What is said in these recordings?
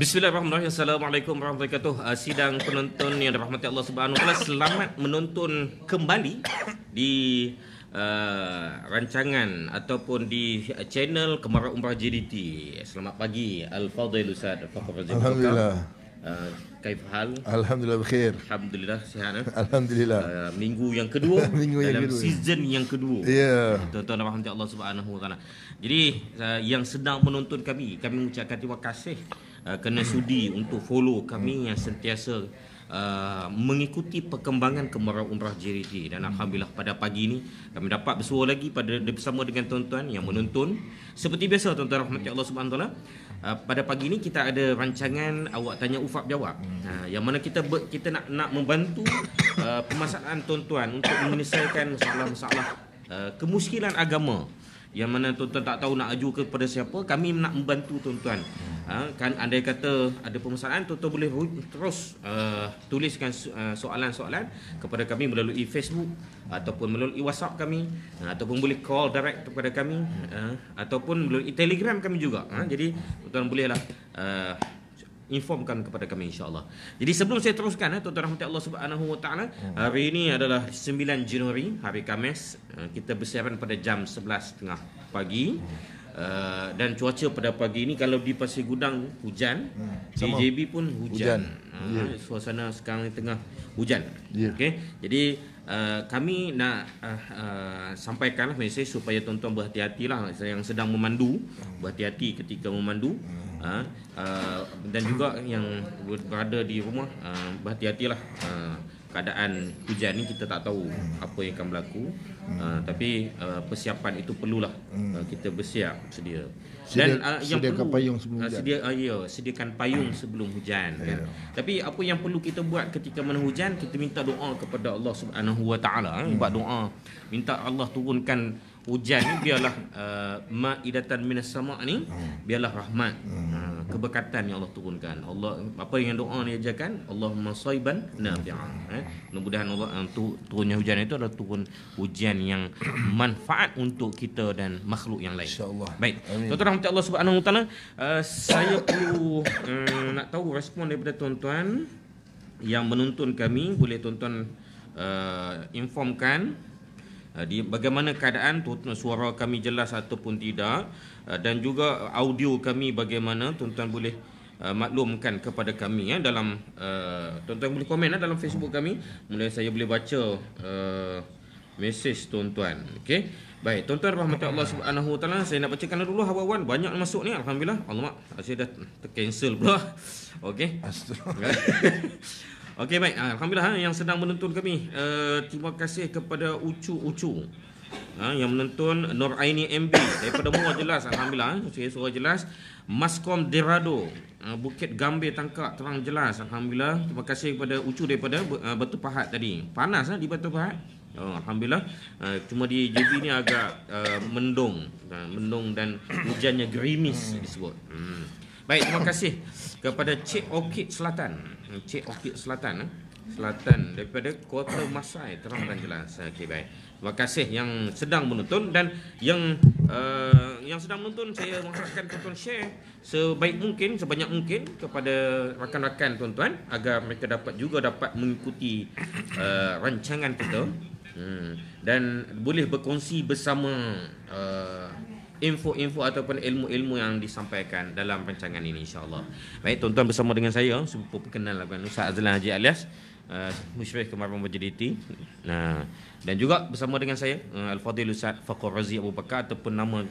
Bismillahirrahmanirrahim. Assalamualaikum warahmatullahi wabarakatuh. Uh, sidang penonton yang dirahmati Allah Subhanahu wa taala, selamat menonton kembali di uh, rancangan ataupun di uh, channel Kemara Umrah JDT. Selamat pagi Al Fadil Ustaz Fakhrul Razak. Alhamdulillah. Uh, kaif hal? Alhamdulillah berkhair. Alhamdulillah sihat. Eh? Alhamdulillah. Uh, minggu yang kedua. minggu yang dalam kedua. Season yang kedua. Ya. Yeah. Tuan-tuan dan rahmati Allah Subhanahu wa taala. Jadi uh, yang sedang menonton kami, kami mengucapkan terima kasih Ah, kena sudi untuk follow kami yang sentiasa Uh, mengikuti perkembangan kemarau umrah JRT dan alhamdulillah pada pagi ini kami dapat bersua lagi pada bersama dengan tuan-tuan yang menonton seperti biasa tuan-tuan rahmati Allah Subhanahu taala ah, pada pagi ini kita ada rancangan awak tanya ufak jawab uh, yang mana kita ber, kita nak nak membantu uh, pemasaran tuan-tuan untuk menyelesaikan masalah-masalah uh, kemuskilan agama yang mana tuan-tuan tak tahu nak aju kepada siapa kami nak membantu tuan-tuan ha, kan anda kata ada permasalahan tuan-tuan boleh terus uh, tuliskan uh, soalan-soalan kepada kami melalui Facebook ataupun melalui WhatsApp kami uh, ataupun boleh call direct kepada kami uh, ataupun melalui Telegram kami juga ha, jadi tuan-tuan bolehlah uh, informkan kepada kami insyaallah. Jadi sebelum saya teruskan eh tuan-tuan rahmati Allah Subhanahu wa taala, hmm. hari ini adalah 9 Januari, hari Kamis. Eh, kita bersiaran pada jam 11.30 pagi. Uh, dan cuaca pada pagi ini kalau di Pasir Gudang hujan, hmm. JJB pun hujan. hujan. Yeah. Ya. suasana sekarang ini tengah hujan. Yeah. Okey. Jadi uh, kami nak uh, uh, sampaikanlah mesej supaya tuan-tuan berhati-hatilah yang sedang memandu, berhati-hati ketika memandu. Hmm. Ha? Ha, dan juga yang berada di rumah uh, berhati-hatilah uh, keadaan hujan ni kita tak tahu apa yang akan berlaku uh, tapi uh, persiapan itu perlulah uh, kita bersiap sedia dan uh, yang sediakan perlu, payung sebelum hujan. Sedia, uh, ya, sediakan payung hmm. sebelum hujan kan. Ya, ya. Tapi apa yang perlu kita buat ketika mana hujan kita minta doa kepada Allah Subhanahu Wa Taala buat hmm. doa minta Allah turunkan hujan ni biarlah uh, maidatan minas sama ni hmm. biarlah rahmat hmm. uh, keberkatan yang Allah turunkan. Allah apa yang doa ni ajarkan Allah saiban nafi'a. Hmm. Eh. Mudah-mudahan Allah uh, tu, turunnya hujan itu adalah turun hujan yang manfaat untuk kita dan makhluk yang lain. insya Baik. Tuan-tuan rahmat Allah Subhanahu wa taala, eh, saya perlu uh, nak tahu respon daripada tuan-tuan yang menonton kami boleh tuan-tuan uh, informkan Eh, di bagaimana keadaan suara kami jelas ataupun tidak eh, dan juga audio kami bagaimana tuan-tuan boleh eh, maklumkan kepada kami ya dalam tuan-tuan boleh komen dalam Facebook kami mula saya boleh baca mesej tuan-tuan okey baik tuan-tuan rahmat Allah Subhanahu saya nak bacakan dulu hawa-hawan banyak masuk ni alhamdulillah Allah saya dah cancel pula okey Okey baik. Ah, alhamdulillah ha, yang sedang menonton kami. Uh, terima kasih kepada Ucu Ucu. Ha, yang menonton Nur Aini MB daripada Muar jelas alhamdulillah. Ha. Ah, okay, suara jelas. Maskom Derado. Uh, Bukit Gambir Tangkak terang jelas alhamdulillah. Terima kasih kepada Ucu daripada uh, Batu Pahat tadi. Panas ha, di Batu Pahat. Oh, alhamdulillah. Uh, cuma di JB ni agak uh, mendung. Uh, mendung dan hujannya gerimis disebut. Hmm. Baik, terima kasih kepada Cik Okit Selatan. Encik Okit Selatan eh? Selatan daripada Kota Masai terangkan jelas okay, baik. Terima kasih yang sedang menonton Dan yang uh, yang sedang menonton Saya mengharapkan tuan-tuan share Sebaik mungkin, sebanyak mungkin Kepada rakan-rakan tuan-tuan Agar mereka dapat juga dapat mengikuti uh, Rancangan kita hmm. Dan boleh berkongsi bersama uh, info-info ataupun ilmu-ilmu yang disampaikan dalam rancangan ini insya-Allah. Baik, tuan-tuan bersama dengan saya sepupu perkenalan dengan Ustaz Azlan Haji Alias uh, eh, Musyrif Kemarin Majliti. Nah, dan juga bersama dengan saya uh, eh, Al-Fadil Ustaz Fakhrul Razi Abu Bakar ataupun nama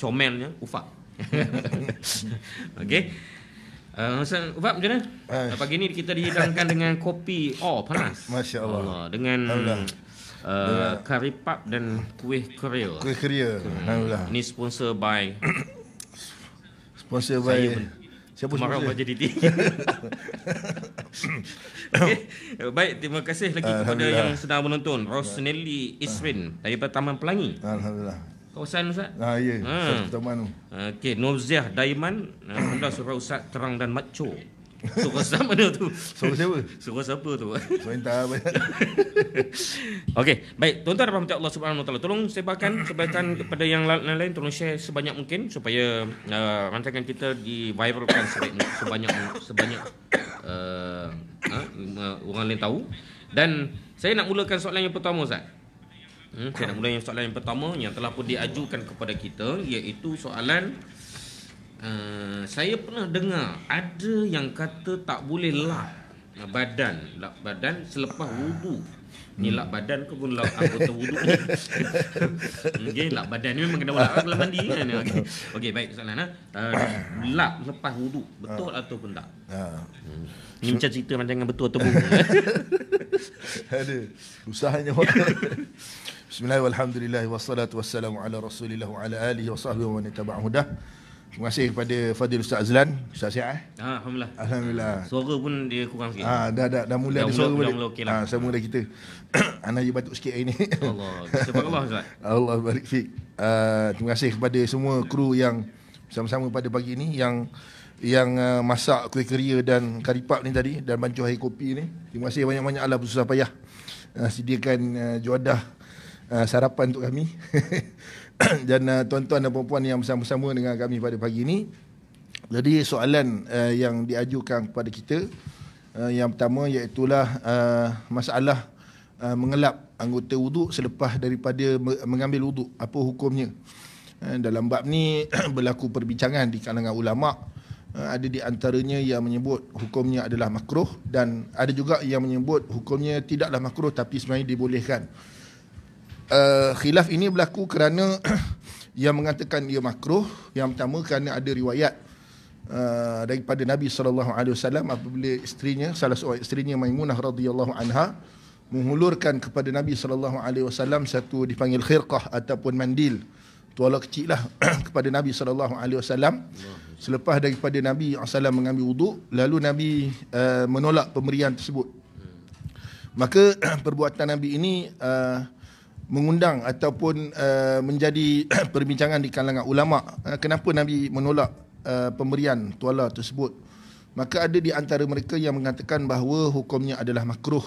comelnya Ufak. Okey. Eh, Ustaz uh, Ufak macam mana? Pagi ni kita dihidangkan dengan kopi oh panas. Masya-Allah. Uh, dengan uh, curry pub dan kuih keril. Kuih keril. Hmm. Alhamdulillah. Ini sponsor by sponsor by Siapa sponsor? Marah jadi tinggi. Okay. Baik, terima kasih lagi kepada yang sedang menonton Rosnelli Isrin dari Taman Pelangi. Alhamdulillah. Kawasan Ustaz? Ah, ya, hmm. Taman tu. Okey, Nurziah Daiman, Pondok eh, Surau Ustaz Terang dan Macho. Suruh siapa dia tu? Suruh siapa? Suruh siapa tu? Suruh entah apa. Okey, baik. Tuan-tuan dan puan-puan Allah Subhanahu tolong sebarkan sebarkan kepada yang lain-lain tolong share sebanyak mungkin supaya uh, rancangan kita diviralkan sebanyak sebanyak uh, uh, orang lain tahu. Dan saya nak mulakan soalan yang pertama Ustaz. Hmm, saya nak mulakan soalan yang pertama yang telah pun diajukan kepada kita iaitu soalan Eh, saya pernah dengar ada yang kata tak boleh lap badan lap badan selepas wudu ni lap badan ke pun lap anggota ah, wudu ni okay, lap badan ni memang kena lap dalam mandi kan okey okay, baik soalan ah ha? uh, lap lepas wudu betul atau ah. ataupun tak ha ni macam cerita macam betul atau bukan eh? ada usahanya Bismillahirrahmanirrahim. Wassalatu wassalamu ala Rasulillah wa ala alihi wa sahbihi wa man tabi'ahu Terima kasih kepada Fadil Ustaz Azlan. Ustaz sihat eh? Ah, Alhamdulillah. Alhamdulillah. Ah, suara pun dia kurang sikit. Ah, dah, dah, dah mula dah suara. Lah. Ah, mula, dah mula okey Ah, sama dah kita. Anak je batuk sikit hari ni. Allah. Sebab Allah Ustaz. Allah barik uh, terima kasih kepada semua kru yang sama-sama pada pagi ini yang yang uh, masak kuih keria dan karipap ni tadi dan bancuh air kopi ni. Terima kasih banyak-banyak Allah bersusah payah uh, sediakan uh, juadah uh, sarapan untuk kami. dan uh, tuan-tuan dan puan-puan yang bersama-sama dengan kami pada pagi ini. Jadi soalan uh, yang diajukan kepada kita uh, yang pertama iaitu uh, masalah uh, mengelap anggota wuduk selepas daripada mengambil wuduk. Apa hukumnya? Uh, dalam bab ni berlaku perbincangan di kalangan ulama. Uh, ada di antaranya yang menyebut hukumnya adalah makruh dan ada juga yang menyebut hukumnya tidaklah makruh tapi sebenarnya dibolehkan uh, khilaf ini berlaku kerana yang mengatakan dia makruh yang pertama kerana ada riwayat uh, daripada Nabi sallallahu alaihi wasallam apabila isterinya salah seorang isterinya Maimunah radhiyallahu anha menghulurkan kepada Nabi sallallahu alaihi wasallam satu dipanggil khirqah ataupun mandil tuala kecil lah kepada Nabi sallallahu alaihi wasallam selepas daripada Nabi sallallahu mengambil wuduk lalu Nabi uh, menolak pemberian tersebut maka perbuatan Nabi ini uh, mengundang ataupun uh, menjadi perbincangan di kalangan ulama uh, kenapa nabi menolak uh, pemberian tuala tersebut maka ada di antara mereka yang mengatakan bahawa hukumnya adalah makruh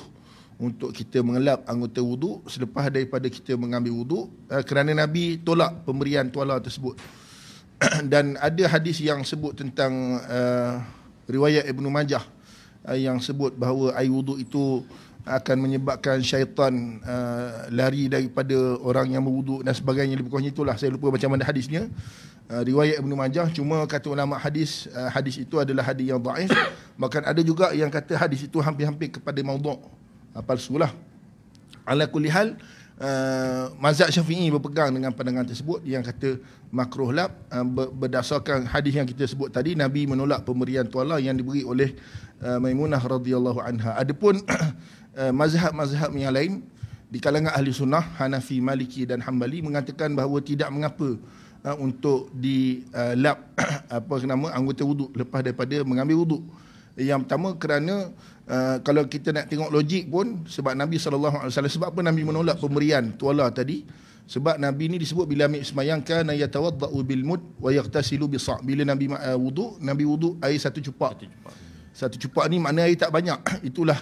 untuk kita mengelap anggota wudu. selepas daripada kita mengambil wudu uh, kerana nabi tolak pemberian tuala tersebut dan ada hadis yang sebut tentang uh, riwayat ibnu majah uh, yang sebut bahawa air wudu itu akan menyebabkan syaitan uh, lari daripada orang yang berwuduk dan sebagainya lebih kurang itulah saya lupa macam mana hadisnya uh, riwayat Ibnu Majah cuma kata ulama hadis uh, hadis itu adalah hadis yang dhaif bahkan ada juga yang kata hadis itu hampir-hampir kepada maudhu' uh, palsulah ala kulli hal Uh, mazhab Syafi'i berpegang dengan pandangan tersebut yang kata makruh lab uh, berdasarkan hadis yang kita sebut tadi Nabi menolak pemberian tuala yang diberi oleh uh, Maimunah radhiyallahu anha. Adapun Eh, mazhab-mazhab yang lain di kalangan ahli sunnah Hanafi, Maliki dan Hambali mengatakan bahawa tidak mengapa eh, untuk di eh, lap apa nama anggota wuduk lepas daripada mengambil wuduk. Yang pertama kerana kalau kita nak tengok logik pun sebab Nabi saw sebab apa Nabi menolak pemberian tuala tadi? Sebab Nabi ni disebut bila ambil sembahyang kan yatawaddau bil mud wa yaghtasilu bi Bila Nabi wuduk, Nabi wuduk air satu cupak. Satu cupak. Satu cupak ni maknanya air tak banyak. Itulah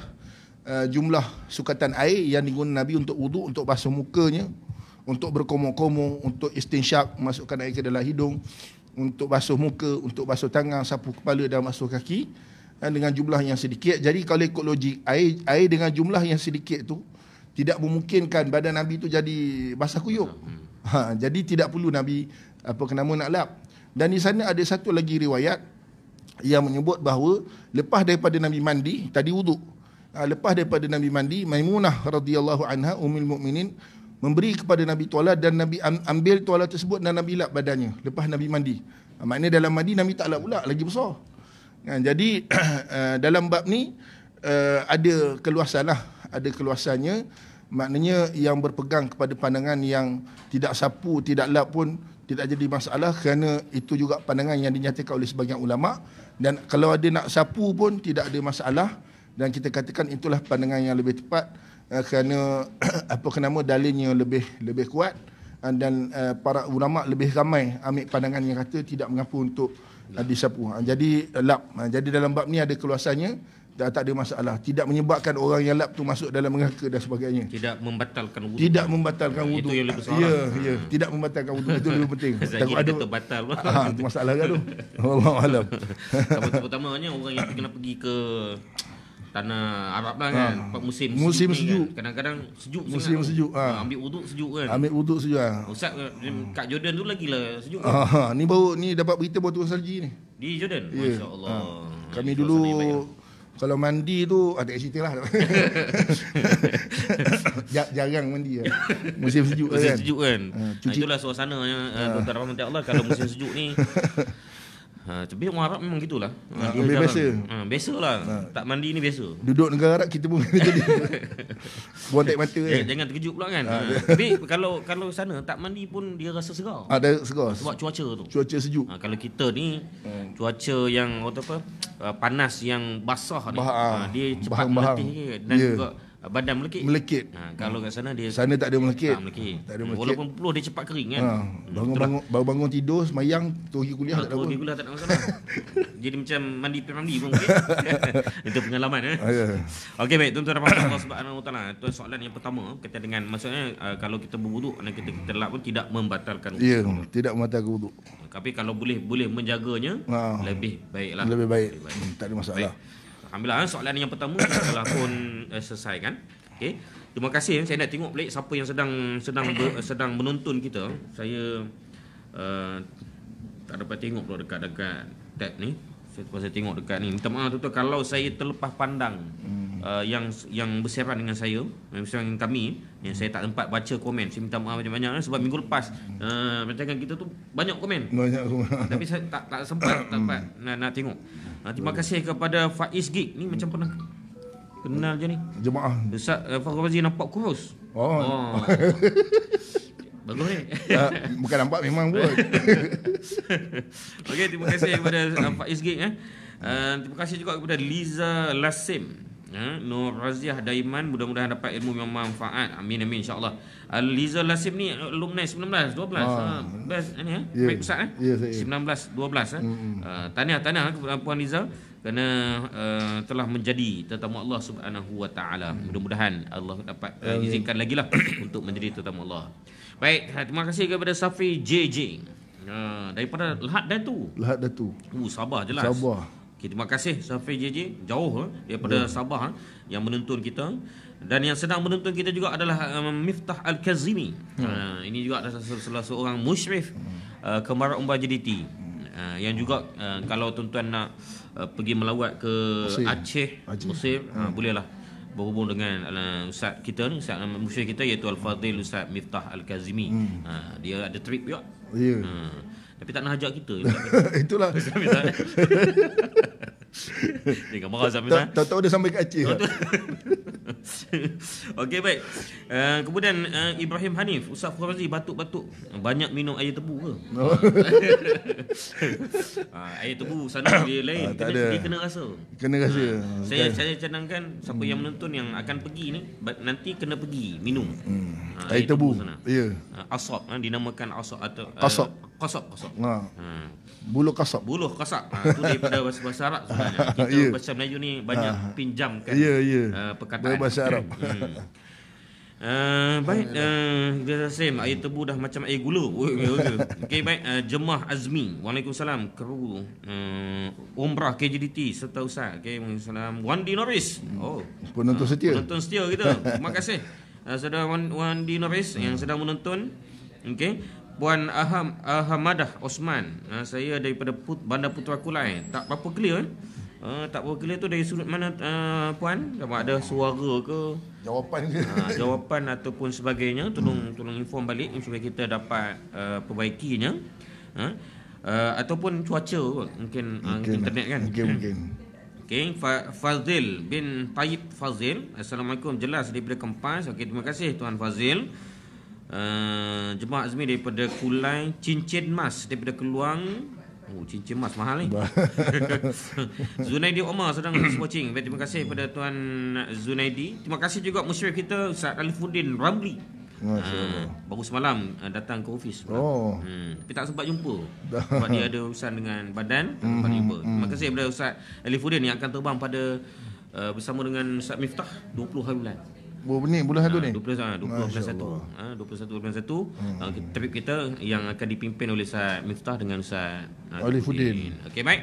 uh, jumlah sukatan air yang digunakan Nabi untuk wudu, untuk basuh mukanya, untuk berkomo-komo, untuk istinsyak, masukkan air ke dalam hidung, untuk basuh muka, untuk basuh tangan, sapu kepala dan basuh kaki dan eh, dengan jumlah yang sedikit. Jadi kalau ikut logik, air, air dengan jumlah yang sedikit tu tidak memungkinkan badan Nabi itu jadi basah kuyup. Hmm. Ha, jadi tidak perlu Nabi apa kenapa nak lap. Dan di sana ada satu lagi riwayat yang menyebut bahawa lepas daripada Nabi mandi, tadi wuduk uh, lepas daripada Nabi mandi, Maimunah radhiyallahu anha ummul mukminin memberi kepada Nabi tuala dan Nabi ambil tuala tersebut dan Nabi lap badannya lepas Nabi mandi. Uh, maknanya dalam mandi Nabi tak lap pula lagi besar. Kan jadi dalam bab ni uh, ada keluasanlah, ada keluasannya maknanya yang berpegang kepada pandangan yang tidak sapu, tidak lap pun tidak jadi masalah kerana itu juga pandangan yang dinyatakan oleh sebagian ulama dan kalau ada nak sapu pun tidak ada masalah dan kita katakan itulah pandangan yang lebih tepat uh, kerana apa nama dalilnya lebih lebih kuat uh, dan uh, para ulama lebih ramai ambil pandangan yang kata tidak mengapa untuk uh, disapu. Uh, jadi uh, lap uh, jadi dalam bab ni ada keluasannya tak, tak ada masalah tidak menyebabkan orang yang lap tu masuk dalam neraka dan sebagainya tidak membatalkan wudu tidak membatalkan wudu itu yang lebih besar ya ha. ya hmm. tidak membatalkan wudu itu lebih penting tak ada kata batal ha, masalah kan tu wallahu alam pertama-tamanya orang yang kena pergi ke tanah Arab lah kan ha. musim musim kan. sejuk kadang-kadang sejuk musim sangat sejuk ha. ambil uduk sejuk kan ambil uduk sejuk ah ha. ustaz eh, hmm. kat Jordan tu lagilah sejuk kan? ha. ha ni baru ni dapat berita buat turun salji ni di Jordan yeah. masya-Allah ha. kami dulu lah. kalau mandi tu ada cerita lah. Jar- jarang mandi ya. Musim sejuk kan. Musim sejuk kan. Uh, Nah, itulah suasana uh, uh. Allah kalau musim sejuk ni Ha, tapi orang Arab memang gitulah. Ha, ha, dia jarang, biasa. Ha, biasalah. Ha. Tak mandi ni biasa. Duduk negara Arab kita pun jadi. Buang tak mata Eh, kan? jangan terkejut pula kan. Ha, ha. tapi kalau kalau sana tak mandi pun dia rasa segar. Ada ah, ha, segar. Sebab cuaca tu. Cuaca sejuk. Ha, kalau kita ni ha. cuaca yang apa apa uh, panas yang basah ni. ha, dia ah, cepat mati dan yeah. juga badan melekit. Melekit. Ha, kalau hmm. kat sana dia sana tak ada melekit. Ha, melekit. Tak ada melekit. Walaupun peluh dia cepat kering kan. Ha, bangun, hmm, bangun bangun tidur semayang tu kuliah ha, tak ada apa. kuliah tak ada masalah. Jadi macam mandi pergi mandi pun okey. Itu pengalaman eh. Ya. Okey baik tuan-tuan dan puan-puan Subhanahu Taala. Itu soalan yang pertama kata dengan maksudnya uh, kalau kita berwuduk dan kita telat pun tidak membatalkan wuduk. Ya, tidak membatalkan wuduk. Tapi kalau boleh boleh menjaganya ha, lebih baiklah. Lebih baik. Lebih baik. Hmm, tak ada masalah. Baik. Alhamdulillah eh, soalan yang pertama telah pun uh, selesai kan. Okey. Terima kasih eh. saya nak tengok balik siapa yang sedang sedang ber, sedang menonton kita. Saya uh, tak dapat tengok pula dekat-dekat tab ni. Saya terpaksa tengok dekat ni. Minta maaf tuan kalau saya terlepas pandang uh, yang yang bersiaran dengan saya, bersiaran dengan kami, yang saya tak sempat baca komen. Saya minta maaf banyak-banyak eh, sebab minggu lepas uh, macam kan kita tu banyak komen. Banyak Tapi saya tak tak sempat tak sempat nak, nak tengok. Ah, terima kasih kepada Faiz Gig ni macam pernah kenal je ni. Jemaah. Besar uh, Farouk Fazil nampak kurus. Oh. oh. Bagus ni. Uh, bukan nampak memang kurus. Okey, terima kasih kepada ah, Faiz Gig eh. Uh, terima kasih juga kepada Liza Lasim ya, Nur Raziah Daiman mudah-mudahan dapat ilmu yang manfaat amin amin insyaallah Liza Lasim ni alumni 19 12 ha. Ha. best ni ha? ya yeah. baik pusat eh yeah, 19 12 eh mm-hmm. uh, tahniah tahniah eh, kepada puan Liza kerana uh, telah menjadi tetamu Allah Subhanahu Wa Taala mm. mudah-mudahan Allah dapat uh, izinkan lagi lah untuk menjadi tetamu Allah baik terima kasih kepada Safi JJ uh, daripada Lahad Datu Lahad Datu uh, Sabah jelas Sabah Okay, terima kasih Safi JJ jauh eh, daripada yeah. Hmm. Sabah eh, yang menuntun kita dan yang sedang menuntun kita juga adalah um, Miftah Al-Kazimi. Hmm. Uh, ini juga adalah salah seorang musyrif hmm. uh, eh, kemarau umbah JDT. Uh, yang juga uh, kalau tuan-tuan nak uh, pergi melawat ke Mesir. Aceh, Mesir, hmm. uh, bolehlah berhubung dengan uh, ustaz kita ni, ustaz uh, musyrif kita iaitu Al-Fadil Ustaz Miftah Al-Kazimi. Hmm. Uh, dia ada trip juga. Ya. Yeah. Uh, tapi tak nak ajak kita. Itulah. Ni marah sampai sana. Tak tahu dia sampai kat Aceh. Lah. Okey baik. Eh, kemudian eh, Ibrahim Hanif, Ustaz Fauzi batuk-batuk banyak minum air tebu ke? Ah, air tebu sana dia lain. Uh, ah, kena, dia kena rasa. Kena rasa. Ah, saya saya cadangkan siapa hmm. yang menonton yang akan pergi ni nanti kena pergi minum. Hmm. air, tebu. tebu ya. Yeah. Uh, asap dinamakan asap atau uh, eh, asap. Kosok-kosok. Nah. Uh. Buluh kasap. Buluh kasap. Ha, itu daripada bahasa Arab sebenarnya. Ha, kita yeah. bahasa Melayu ni banyak ha. pinjamkan yeah, yeah. Uh, perkataan. Bahasa Arab. Hmm. Uh, baik, uh, eh, Sim, air tebu dah macam air gula. Okey, baik, uh, eh, Jemah Azmi. Waalaikumsalam, kru. Uh, Umrah KJDT serta Ustaz. Okey, Waalaikumsalam. Wandi Norris. Oh, penonton uh, setia. Penonton setia kita. Terima kasih. Uh, saudara Wandi Norris yang sedang menonton. Okey. Puan Aham, Ahamadah Osman uh, Saya daripada Put, Bandar Putra Kulai Tak apa-apa clear eh? Uh, tak apa clear tu dari sudut mana uh, Puan? Sama ada suara ke? Jawapan ke? Uh, jawapan ataupun sebagainya Tolong hmm. tolong inform balik Supaya kita dapat uh, perbaikinya uh, uh, Ataupun cuaca Mungkin, mungkin uh, internet kan? Mungkin, hmm. mungkin. Okay, Fazil bin Taib Fazil Assalamualaikum Jelas daripada Kempas Okay, terima kasih Tuan Fazil uh, Jemaah Azmi daripada Kulai Cincin Mas daripada Keluang Oh, cincin emas mahal ni. Zunaidi Omar sedang watching. terima kasih kepada tuan Zunaidi. Terima kasih juga musyrif kita Ustaz Alifuddin Ramli. Ha, baru semalam eh, datang ke ofis. Oh. Hmm, tapi tak sempat jumpa. Sebab dia ada urusan dengan badan, tak sempat mhm, jumpa. Terima mhm. kasih kepada Ustaz Alifuddin yang akan terbang pada uh, bersama dengan Ustaz Miftah 20 hari bulan. Bulan ni, bulan satu ni. 20, 20, 21. Allah. Ha, 21, satu Hmm. Uh, Tepik kita yang akan dipimpin oleh Ustaz Miftah dengan Ustaz uh, Okey, baik.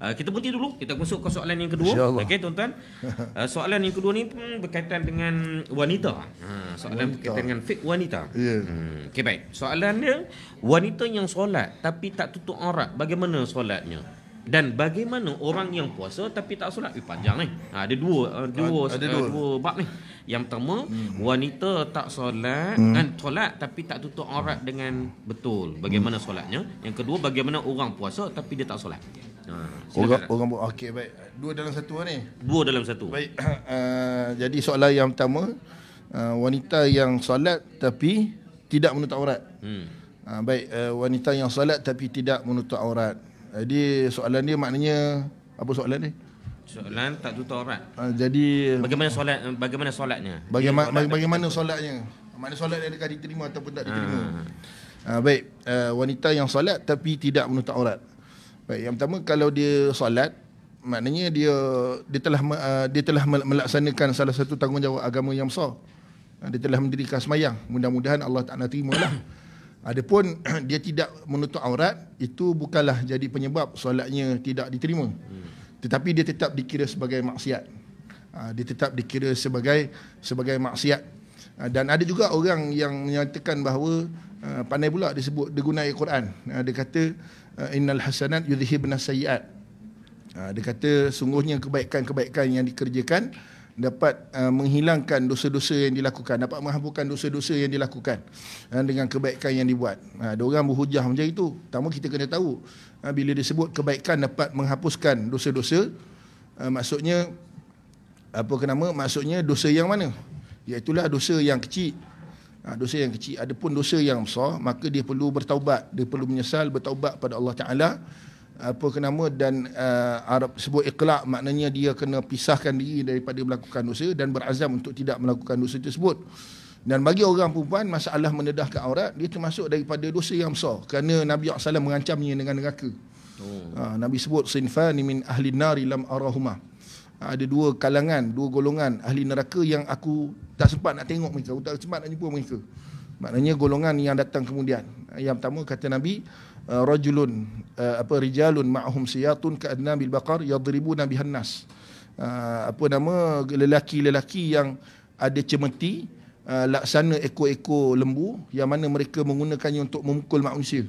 Uh, kita berhenti dulu. Kita masuk ke soalan yang kedua. Okey, tuan-tuan. Uh, soalan yang kedua ni hmm, berkaitan dengan wanita. Ha, soalan wanita. berkaitan dengan fik wanita. Yeah. Hmm. Okey, baik. Soalan dia, wanita yang solat tapi tak tutup aurat, bagaimana solatnya? dan bagaimana orang yang puasa tapi tak solat eh, panjang ni ha, ada dua uh, dua, ada uh, dua eh, dua bab ni yang pertama hmm. wanita tak solat hmm. dan solat tapi tak tutup aurat dengan betul bagaimana hmm. solatnya yang kedua bagaimana orang puasa tapi dia tak solat ha, orang orang buat okey baik dua dalam satu lah ni dua dalam satu baik uh, jadi soalan yang pertama uh, wanita yang solat tapi tidak menutup aurat hmm. Uh, baik uh, wanita yang solat tapi tidak menutup aurat jadi eh, soalan dia maknanya apa soalan ni? Soalan tak tutup aurat. Uh, ha, jadi bagaimana solat bagaimana solatnya? Bagaimana solat baga- bagaimana solatnya? Mana solat dia dekat diterima ataupun tak ah. diterima? Ha. Uh, baik, uh, wanita yang solat tapi tidak menutup aurat. Baik, yang pertama kalau dia solat maknanya dia dia telah uh, dia telah melaksanakan salah satu tanggungjawab agama yang besar. Uh, dia telah mendirikan semayang. Mudah-mudahan Allah Taala terimalah. Adapun dia tidak menutup aurat itu bukanlah jadi penyebab solatnya tidak diterima. Tetapi dia tetap dikira sebagai maksiat. Ah, dia tetap dikira sebagai sebagai maksiat. Ah, dan ada juga orang yang menyatakan bahawa ah, pandai pula disebut dia guna Al-Quran. Dia kata innal hasanat yudhibna benasayiat. Dia kata sungguhnya kebaikan-kebaikan yang dikerjakan dapat uh, menghilangkan dosa-dosa yang dilakukan dapat menghapuskan dosa-dosa yang dilakukan uh, dengan kebaikan yang dibuat. Ha uh, orang berhujah macam itu. Pertama kita kena tahu uh, bila disebut kebaikan dapat menghapuskan dosa-dosa uh, maksudnya apa kenapa maksudnya dosa yang mana? Iaitulah dosa yang kecil. Ha, dosa yang kecil adapun dosa yang besar maka dia perlu bertaubat, dia perlu menyesal bertaubat pada Allah Taala apa nama dan uh, Arab sebut ikhlak maknanya dia kena pisahkan diri daripada melakukan dosa dan berazam untuk tidak melakukan dosa tersebut dan bagi orang perempuan masalah mendedahkan aurat dia termasuk daripada dosa yang besar kerana Nabi SAW mengancamnya dengan neraka oh. ha, Nabi sebut sinfan min ahli nari lam arahuma ha, ada dua kalangan dua golongan ahli neraka yang aku tak sempat nak tengok mereka aku tak sempat nak jumpa mereka maknanya golongan yang datang kemudian yang pertama kata nabi uh, rajulun uh, apa rijalun ma'hum siyatun ka'anna bil baqar yadribu nabihan nas uh, apa nama lelaki-lelaki yang ada cemeti laksana ekor-ekor lembu yang mana mereka menggunakannya untuk memukul manusia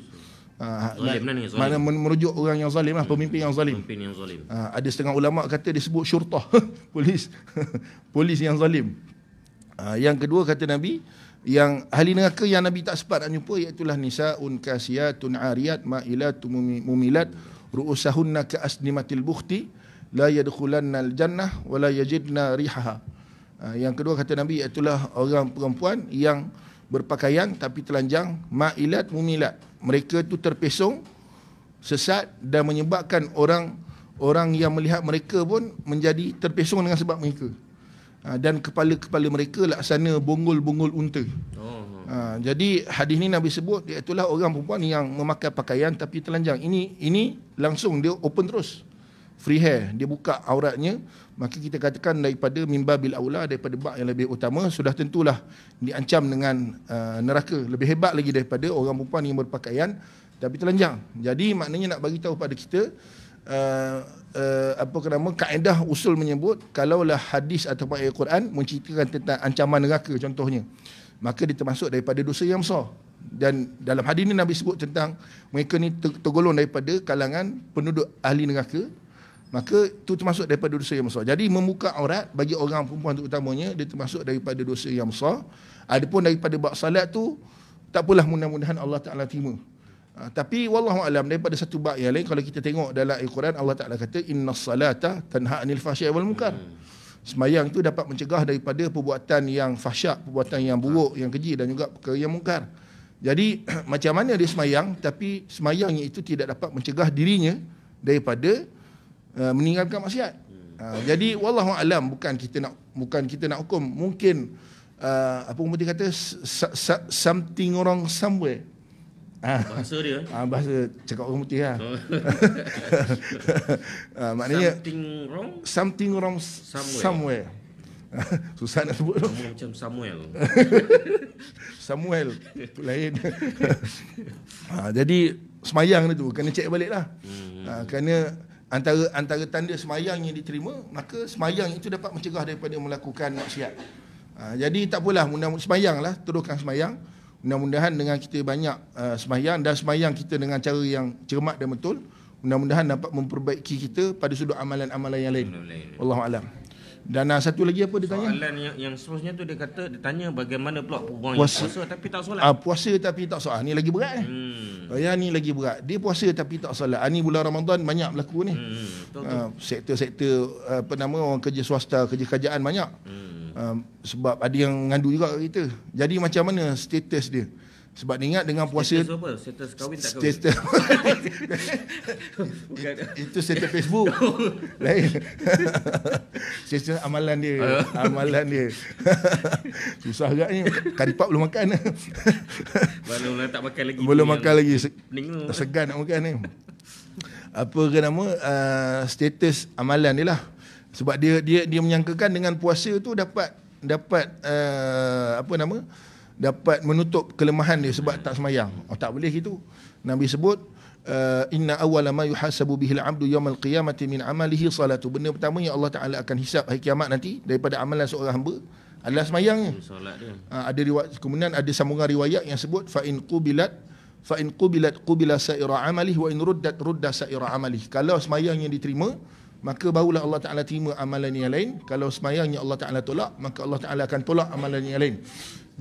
ha, lah Zalim mana Mana merujuk orang yang zalim lah, pemimpin yang zalim. Pemimpin yang zalim. Ha, ada setengah ulama kata disebut syurtah, polis. polis yang zalim. Ha, yang kedua kata Nabi, yang ahli neraka yang Nabi tak sempat nak jumpa iaitu nisaun kasiyatun ariyat ma'ilat mumilat ru'usahunna ka asnimatil bukhti la yadkhulanna al jannah wa la yajidna rihaha. Ha, yang kedua kata Nabi iaitu orang perempuan yang berpakaian tapi telanjang ma'ilat mumilat. Mereka tu terpesong sesat dan menyebabkan orang orang yang melihat mereka pun menjadi terpesong dengan sebab mereka. Ah, dan kepala-kepala mereka laksana bongol-bongol unta. Ha, jadi hadis ni Nabi sebut iaitu lah orang perempuan yang memakai pakaian tapi telanjang. Ini ini langsung dia open terus. Free hair, dia buka auratnya. Maka kita katakan daripada mimba bil aula daripada bak yang lebih utama sudah tentulah diancam dengan uh, neraka lebih hebat lagi daripada orang perempuan yang berpakaian tapi telanjang. Jadi maknanya nak bagi tahu pada kita Uh, uh, apa nama kaedah usul menyebut kalaulah hadis ataupun ayat Quran menceritakan tentang ancaman neraka contohnya maka dia termasuk daripada dosa yang besar dan dalam hadis ni Nabi sebut tentang mereka ni tergolong daripada kalangan penduduk ahli neraka maka itu termasuk daripada dosa yang besar jadi membuka aurat bagi orang perempuan terutamanya dia termasuk daripada dosa yang besar adapun daripada bab salat tu tak apalah mudah-mudahan Allah Taala terima Ah, tapi wallahu alam daripada satu bab yang lain kalau kita tengok dalam al-Quran Allah Taala kata innas salata tanha anil fahsya'i wal munkar. Hmm. Semayang tu dapat mencegah daripada perbuatan yang fahsyak, perbuatan yang buruk, yang keji dan juga perkara yang mungkar. Jadi macam mana dia semayang tapi semayang itu tidak dapat mencegah dirinya daripada uh, meninggalkan maksiat. Uh, jadi wallahu alam bukan kita nak bukan kita nak hukum mungkin uh, apa pun dia kata something wrong somewhere Ah. bahasa dia eh? ah bahasa cakap orang putih lah ah maknanya something wrong something wrong somewhere, somewhere. Susah nak sebut tu Macam Samuel Samuel Lain ha, Jadi Semayang dia tu Kena cek balik lah ha, Kerana Antara antara tanda semayang yang diterima Maka semayang itu dapat mencegah Daripada melakukan maksiat ha, Jadi tak takpelah Semayang lah Teruskan semayang mudah-mudahan dengan kita banyak uh, semayang dan semayang kita dengan cara yang cermat dan betul mudah-mudahan dapat memperbaiki kita pada sudut amalan-amalan yang lain Allah alam dan uh, satu lagi apa dia tanya? Soalan yang, yang seterusnya tu dia kata dia tanya bagaimana pula perempuan puasa, yang puasa tapi tak solat. Ah puasa tapi tak solat. Ah, ni lagi berat eh. Hmm. Oh, ya ni lagi berat. Dia puasa tapi tak solat. Ani ah, bulan Ramadan banyak berlaku ni. Hmm. Uh, sektor-sektor uh, apa nama orang kerja swasta, kerja kerajaan banyak. Hmm hmm. uh, sebab ada yang ngandu juga kita jadi macam mana status dia sebab ni ingat dengan puasa status apa status kahwin tak kahwin status It, itu status Facebook lain status amalan dia amalan dia susah juga ni kadipak belum makan belum lah tak makan lagi belum makan lagi segan nak makan ni apa ke nama uh, status amalan dia lah sebab dia dia dia menyangkakan dengan puasa tu dapat dapat uh, apa nama dapat menutup kelemahan dia sebab tak semayang oh, tak boleh gitu nabi sebut uh, inna awwala ma yuhasabu bihi al-'abdu yawmal qiyamati min 'amalihi salatu benda pertama yang Allah Taala akan hisab hari kiamat nanti daripada amalan seorang hamba adalah semayang. Hmm, solat ha, ada riwayat kemudian ada sambungan riwayat yang sebut fa in qubilat fa in qubilat qubila sa'ira 'amalihi wa in ruddat rudda sa'ira 'amalihi kalau semayang yang diterima maka barulah Allah Ta'ala terima amalan yang lain. Kalau semayangnya Allah Ta'ala tolak, maka Allah Ta'ala akan tolak amalan yang lain.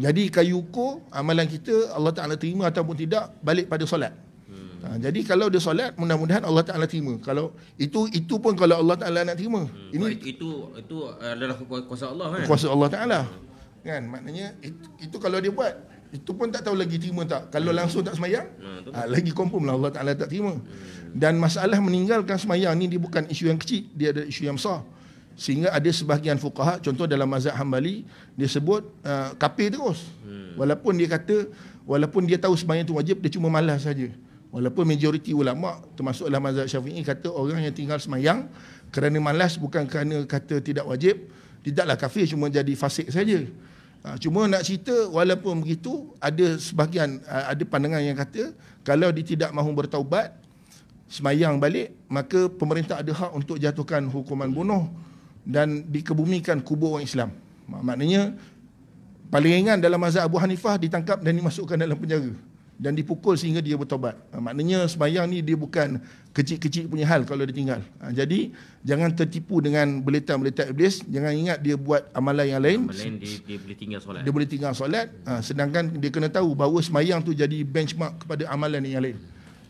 Jadi kayu ukur amalan kita Allah Ta'ala terima ataupun tidak balik pada solat. Hmm. Ha, jadi kalau dia solat mudah-mudahan Allah Ta'ala terima. Kalau itu itu pun kalau Allah Ta'ala nak terima. Hmm. Ini Baik, itu itu adalah kuasa Allah kan. Kuasa Allah Ta'ala. Hmm. Kan maknanya itu, itu kalau dia buat itu pun tak tahu lagi terima tak kalau hmm. langsung tak semayang ha, ha, lagi confirm lah Allah Ta'ala tak terima hmm. dan masalah meninggalkan semayang ni dia bukan isu yang kecil dia ada isu yang besar sehingga ada sebahagian fukaha contoh dalam mazhab hambali dia sebut uh, kapir terus hmm. walaupun dia kata walaupun dia tahu semayang tu wajib dia cuma malas saja walaupun majoriti ulama termasuklah mazhab syafi'i kata orang yang tinggal semayang kerana malas bukan kerana kata tidak wajib tidaklah kafir cuma jadi fasik saja hmm. Ha, cuma nak cerita walaupun begitu ada sebahagian ha, ada pandangan yang kata kalau dia tidak mahu bertaubat semayang balik maka pemerintah ada hak untuk jatuhkan hukuman bunuh dan dikebumikan kubur orang Islam. Ha, maknanya paling ringan dalam mazhab Abu Hanifah ditangkap dan dimasukkan dalam penjara dan dipukul sehingga dia bertobat. Ha, maknanya sembahyang ni dia bukan kecil-kecil punya hal kalau dia tinggal. Ha, jadi jangan tertipu dengan beletan-beletan iblis, jangan ingat dia buat amalan yang lain. Amalan lain dia, dia boleh tinggal solat. Dia boleh tinggal solat ha, sedangkan dia kena tahu bahawa sembahyang tu jadi benchmark kepada amalan yang lain.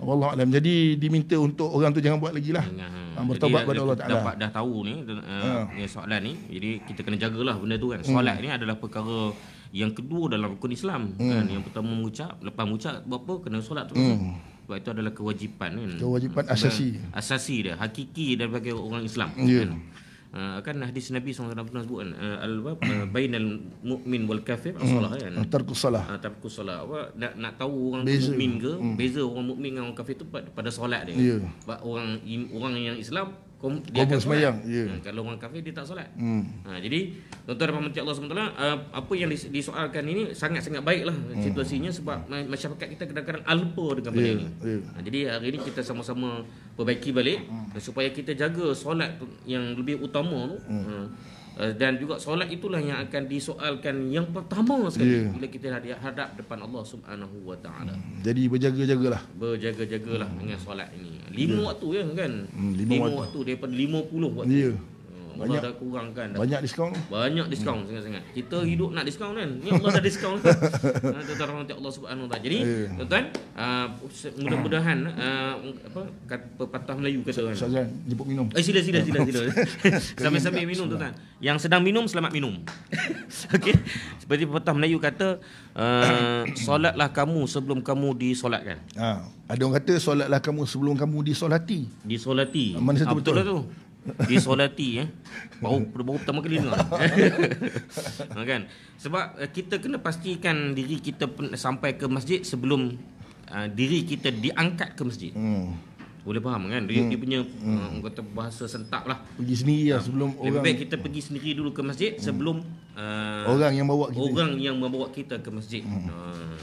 Allah alam. Jadi diminta untuk orang tu jangan buat lagi lah. Ha, bertobat kepada Allah Ta'ala. Dapat dah tahu ni, uh, ha. soalan ni. Jadi kita kena jagalah benda tu kan. Hmm. Solat hmm. ni adalah perkara yang kedua dalam rukun Islam mm. kan yang pertama mengucap lepas mengucap berapa kena solat tu. mm. sebab itu adalah kewajipan kan kewajipan asasi asasi dia hakiki daripada orang Islam yeah. kan uh, kan hadis Nabi SAW pernah sebut kan al eh, bainal mukmin wal kafir hmm. solah kan mm. tarku solah ah, uh, tarku solah apa nak, nak tahu orang mukmin ke mm. beza orang mukmin dengan orang kafir tu pada, solat dia yeah. Ya. orang orang yang Islam kom, dia akan sembahyang. Yeah. Ha, hmm, kalau orang kafir dia tak solat. Hmm. Ha, jadi tuan-tuan dan puan-puan Allah SWT, uh, apa yang disoalkan ini sangat-sangat baiklah hmm. situasinya sebab masyarakat kita kadang-kadang alpa dengan benda yeah. ini. Yeah. Ha, jadi hari ini kita sama-sama perbaiki balik hmm. supaya kita jaga solat yang lebih utama tu. Hmm. Ha, Eh, dan juga solat itulah yang akan disoalkan yang pertama sekali yeah. bila kita hadap depan Allah Subhanahu wa taala. Hmm. Jadi berjaga-jagalah. Berjaga-jagalah hmm. dengan solat ini. Lima yeah. waktu ya kan? Hmm, lima, lima waktu. waktu daripada puluh. waktu. Yeah banyak dah kurang kan banyak diskaun banyak diskaun hmm. sangat-sangat kita hmm. hidup nak diskaun kan ni Allah dah diskaun ah, tuan-tuan rahmat Allah Subhanahu taala jadi yeah. tuan uh, ah, mudah-mudahan uh, apa kata pepatah Melayu kata kan saya jemput minum eh sila sila sila sila sambil-sambil minum tuan yang sedang minum selamat minum okey seperti pepatah Melayu kata uh, solatlah kamu sebelum kamu disolatkan ha ada orang kata solatlah kamu sebelum kamu disolati disolati mana satu betul, betul? tu Isolati eh. Baru baru pertama kali dengar. ha, kan? Sebab eh, kita kena pastikan diri kita sampai ke masjid sebelum uh, diri kita diangkat ke masjid. Hmm. Boleh faham kan? Dia, hmm. dia punya hmm. uh, kata bahasa sentap lah. Pergi sendiri lah sebelum Lebih orang. baik kita pergi sendiri dulu ke masjid hmm. sebelum uh, orang yang bawa kita. Orang yang membawa kita ke masjid. Hmm. Uh,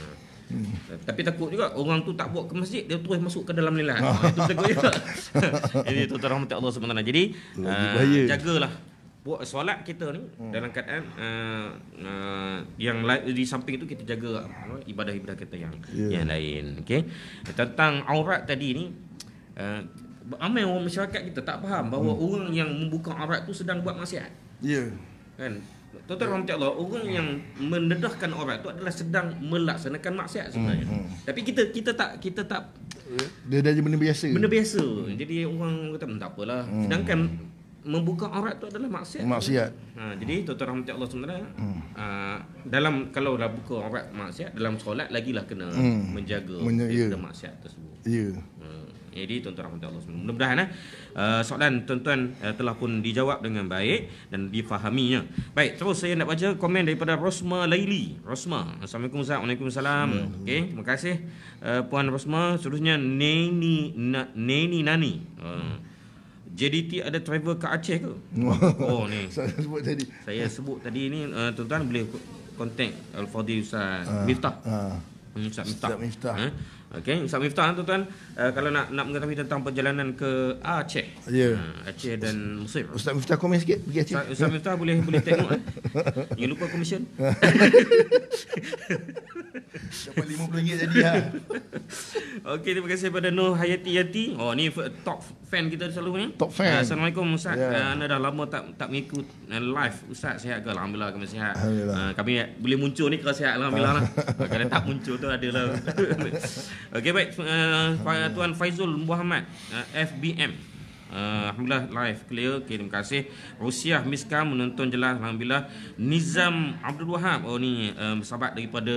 Hmm. Tapi takut juga orang tu tak buat ke masjid dia terus masuk ke dalam lilan. Ah, itu takut juga. Jadi itu rahmat Allah Subhanahu Jadi uh, jagalah buat solat kita ni hmm. dalam keadaan uh, uh, yang la- di samping itu kita jaga ibadah-ibadah kita yang yeah. yang lain. Okey. Tentang aurat tadi ni uh, ramai orang masyarakat kita tak faham bahawa hmm. orang yang membuka aurat tu sedang buat maksiat. Ya. Yeah. Kan? Tuan-tuan orang Allah Orang hmm. yang mendedahkan orang tu adalah sedang melaksanakan maksiat sebenarnya hmm, hmm. Tapi kita kita tak kita tak Dia dah jadi benda biasa Benda biasa hmm. Jadi orang kata hmm, tak apalah hmm. Sedangkan membuka aurat tu adalah maksiat Maksiat ha, Jadi Tuan-tuan orang Allah sebenarnya hmm. uh, Dalam kalau dah buka aurat maksiat Dalam solat lagilah kena hmm. menjaga Menya, yeah. maksiat tersebut Ya yeah. hmm. Jadi tuan-tuan rahmatullahi Allah semua. Mudah-mudahan eh, eh soalan tuan-tuan eh, telah pun dijawab dengan baik dan difahaminya. Baik, terus saya nak baca komen daripada Rosma Laili. Rosma. Assalamualaikum Ustaz. Waalaikumsalam. Hmm. Okey, terima kasih eh, puan Rosma. Seterusnya Neni Neni Nani. JDT ada travel ke Aceh ke? Oh ni. Saya sebut tadi. Saya sebut tadi ni tuan-tuan boleh contact Al-Fadhil Ustaz ah, Miftah. Ah. Hmm, Ustaz Ustaz Miftah. Okey, Ustaz Miftah tu eh, tuan uh, eh, kalau nak nak mengetahui tentang perjalanan ke Aceh. Ya. Yeah. Ha, Aceh dan Mesir. Ustaz Miftah komen sikit pergi Aceh. Ustaz, Ustaz Miftah boleh boleh tengok. Eh. Jangan eh. lupa komisen. Dapat RM50 jadi ha. Okey, terima kasih kepada Noh Hayati Yati. Oh, ni top fan kita selalu ni. Top fan. Uh, Assalamualaikum Ustaz. Yeah. Ya. Uh, anda dah lama tak tak mengikut live. Ustaz sihat ke? Alhamdulillah kami sihat. Alhamdulillah. Uh, kami boleh muncul ni kalau sihat alhamdulillah lah. kalau tak muncul tu adalah. Okey baik uh, tuan Faizul Muhammad uh, eh, FBM. Uh, eh, alhamdulillah live clear. Okay, terima kasih. Rusiah Miskam menonton jelas alhamdulillah. Nizam Abdul Wahab oh ni um, sahabat daripada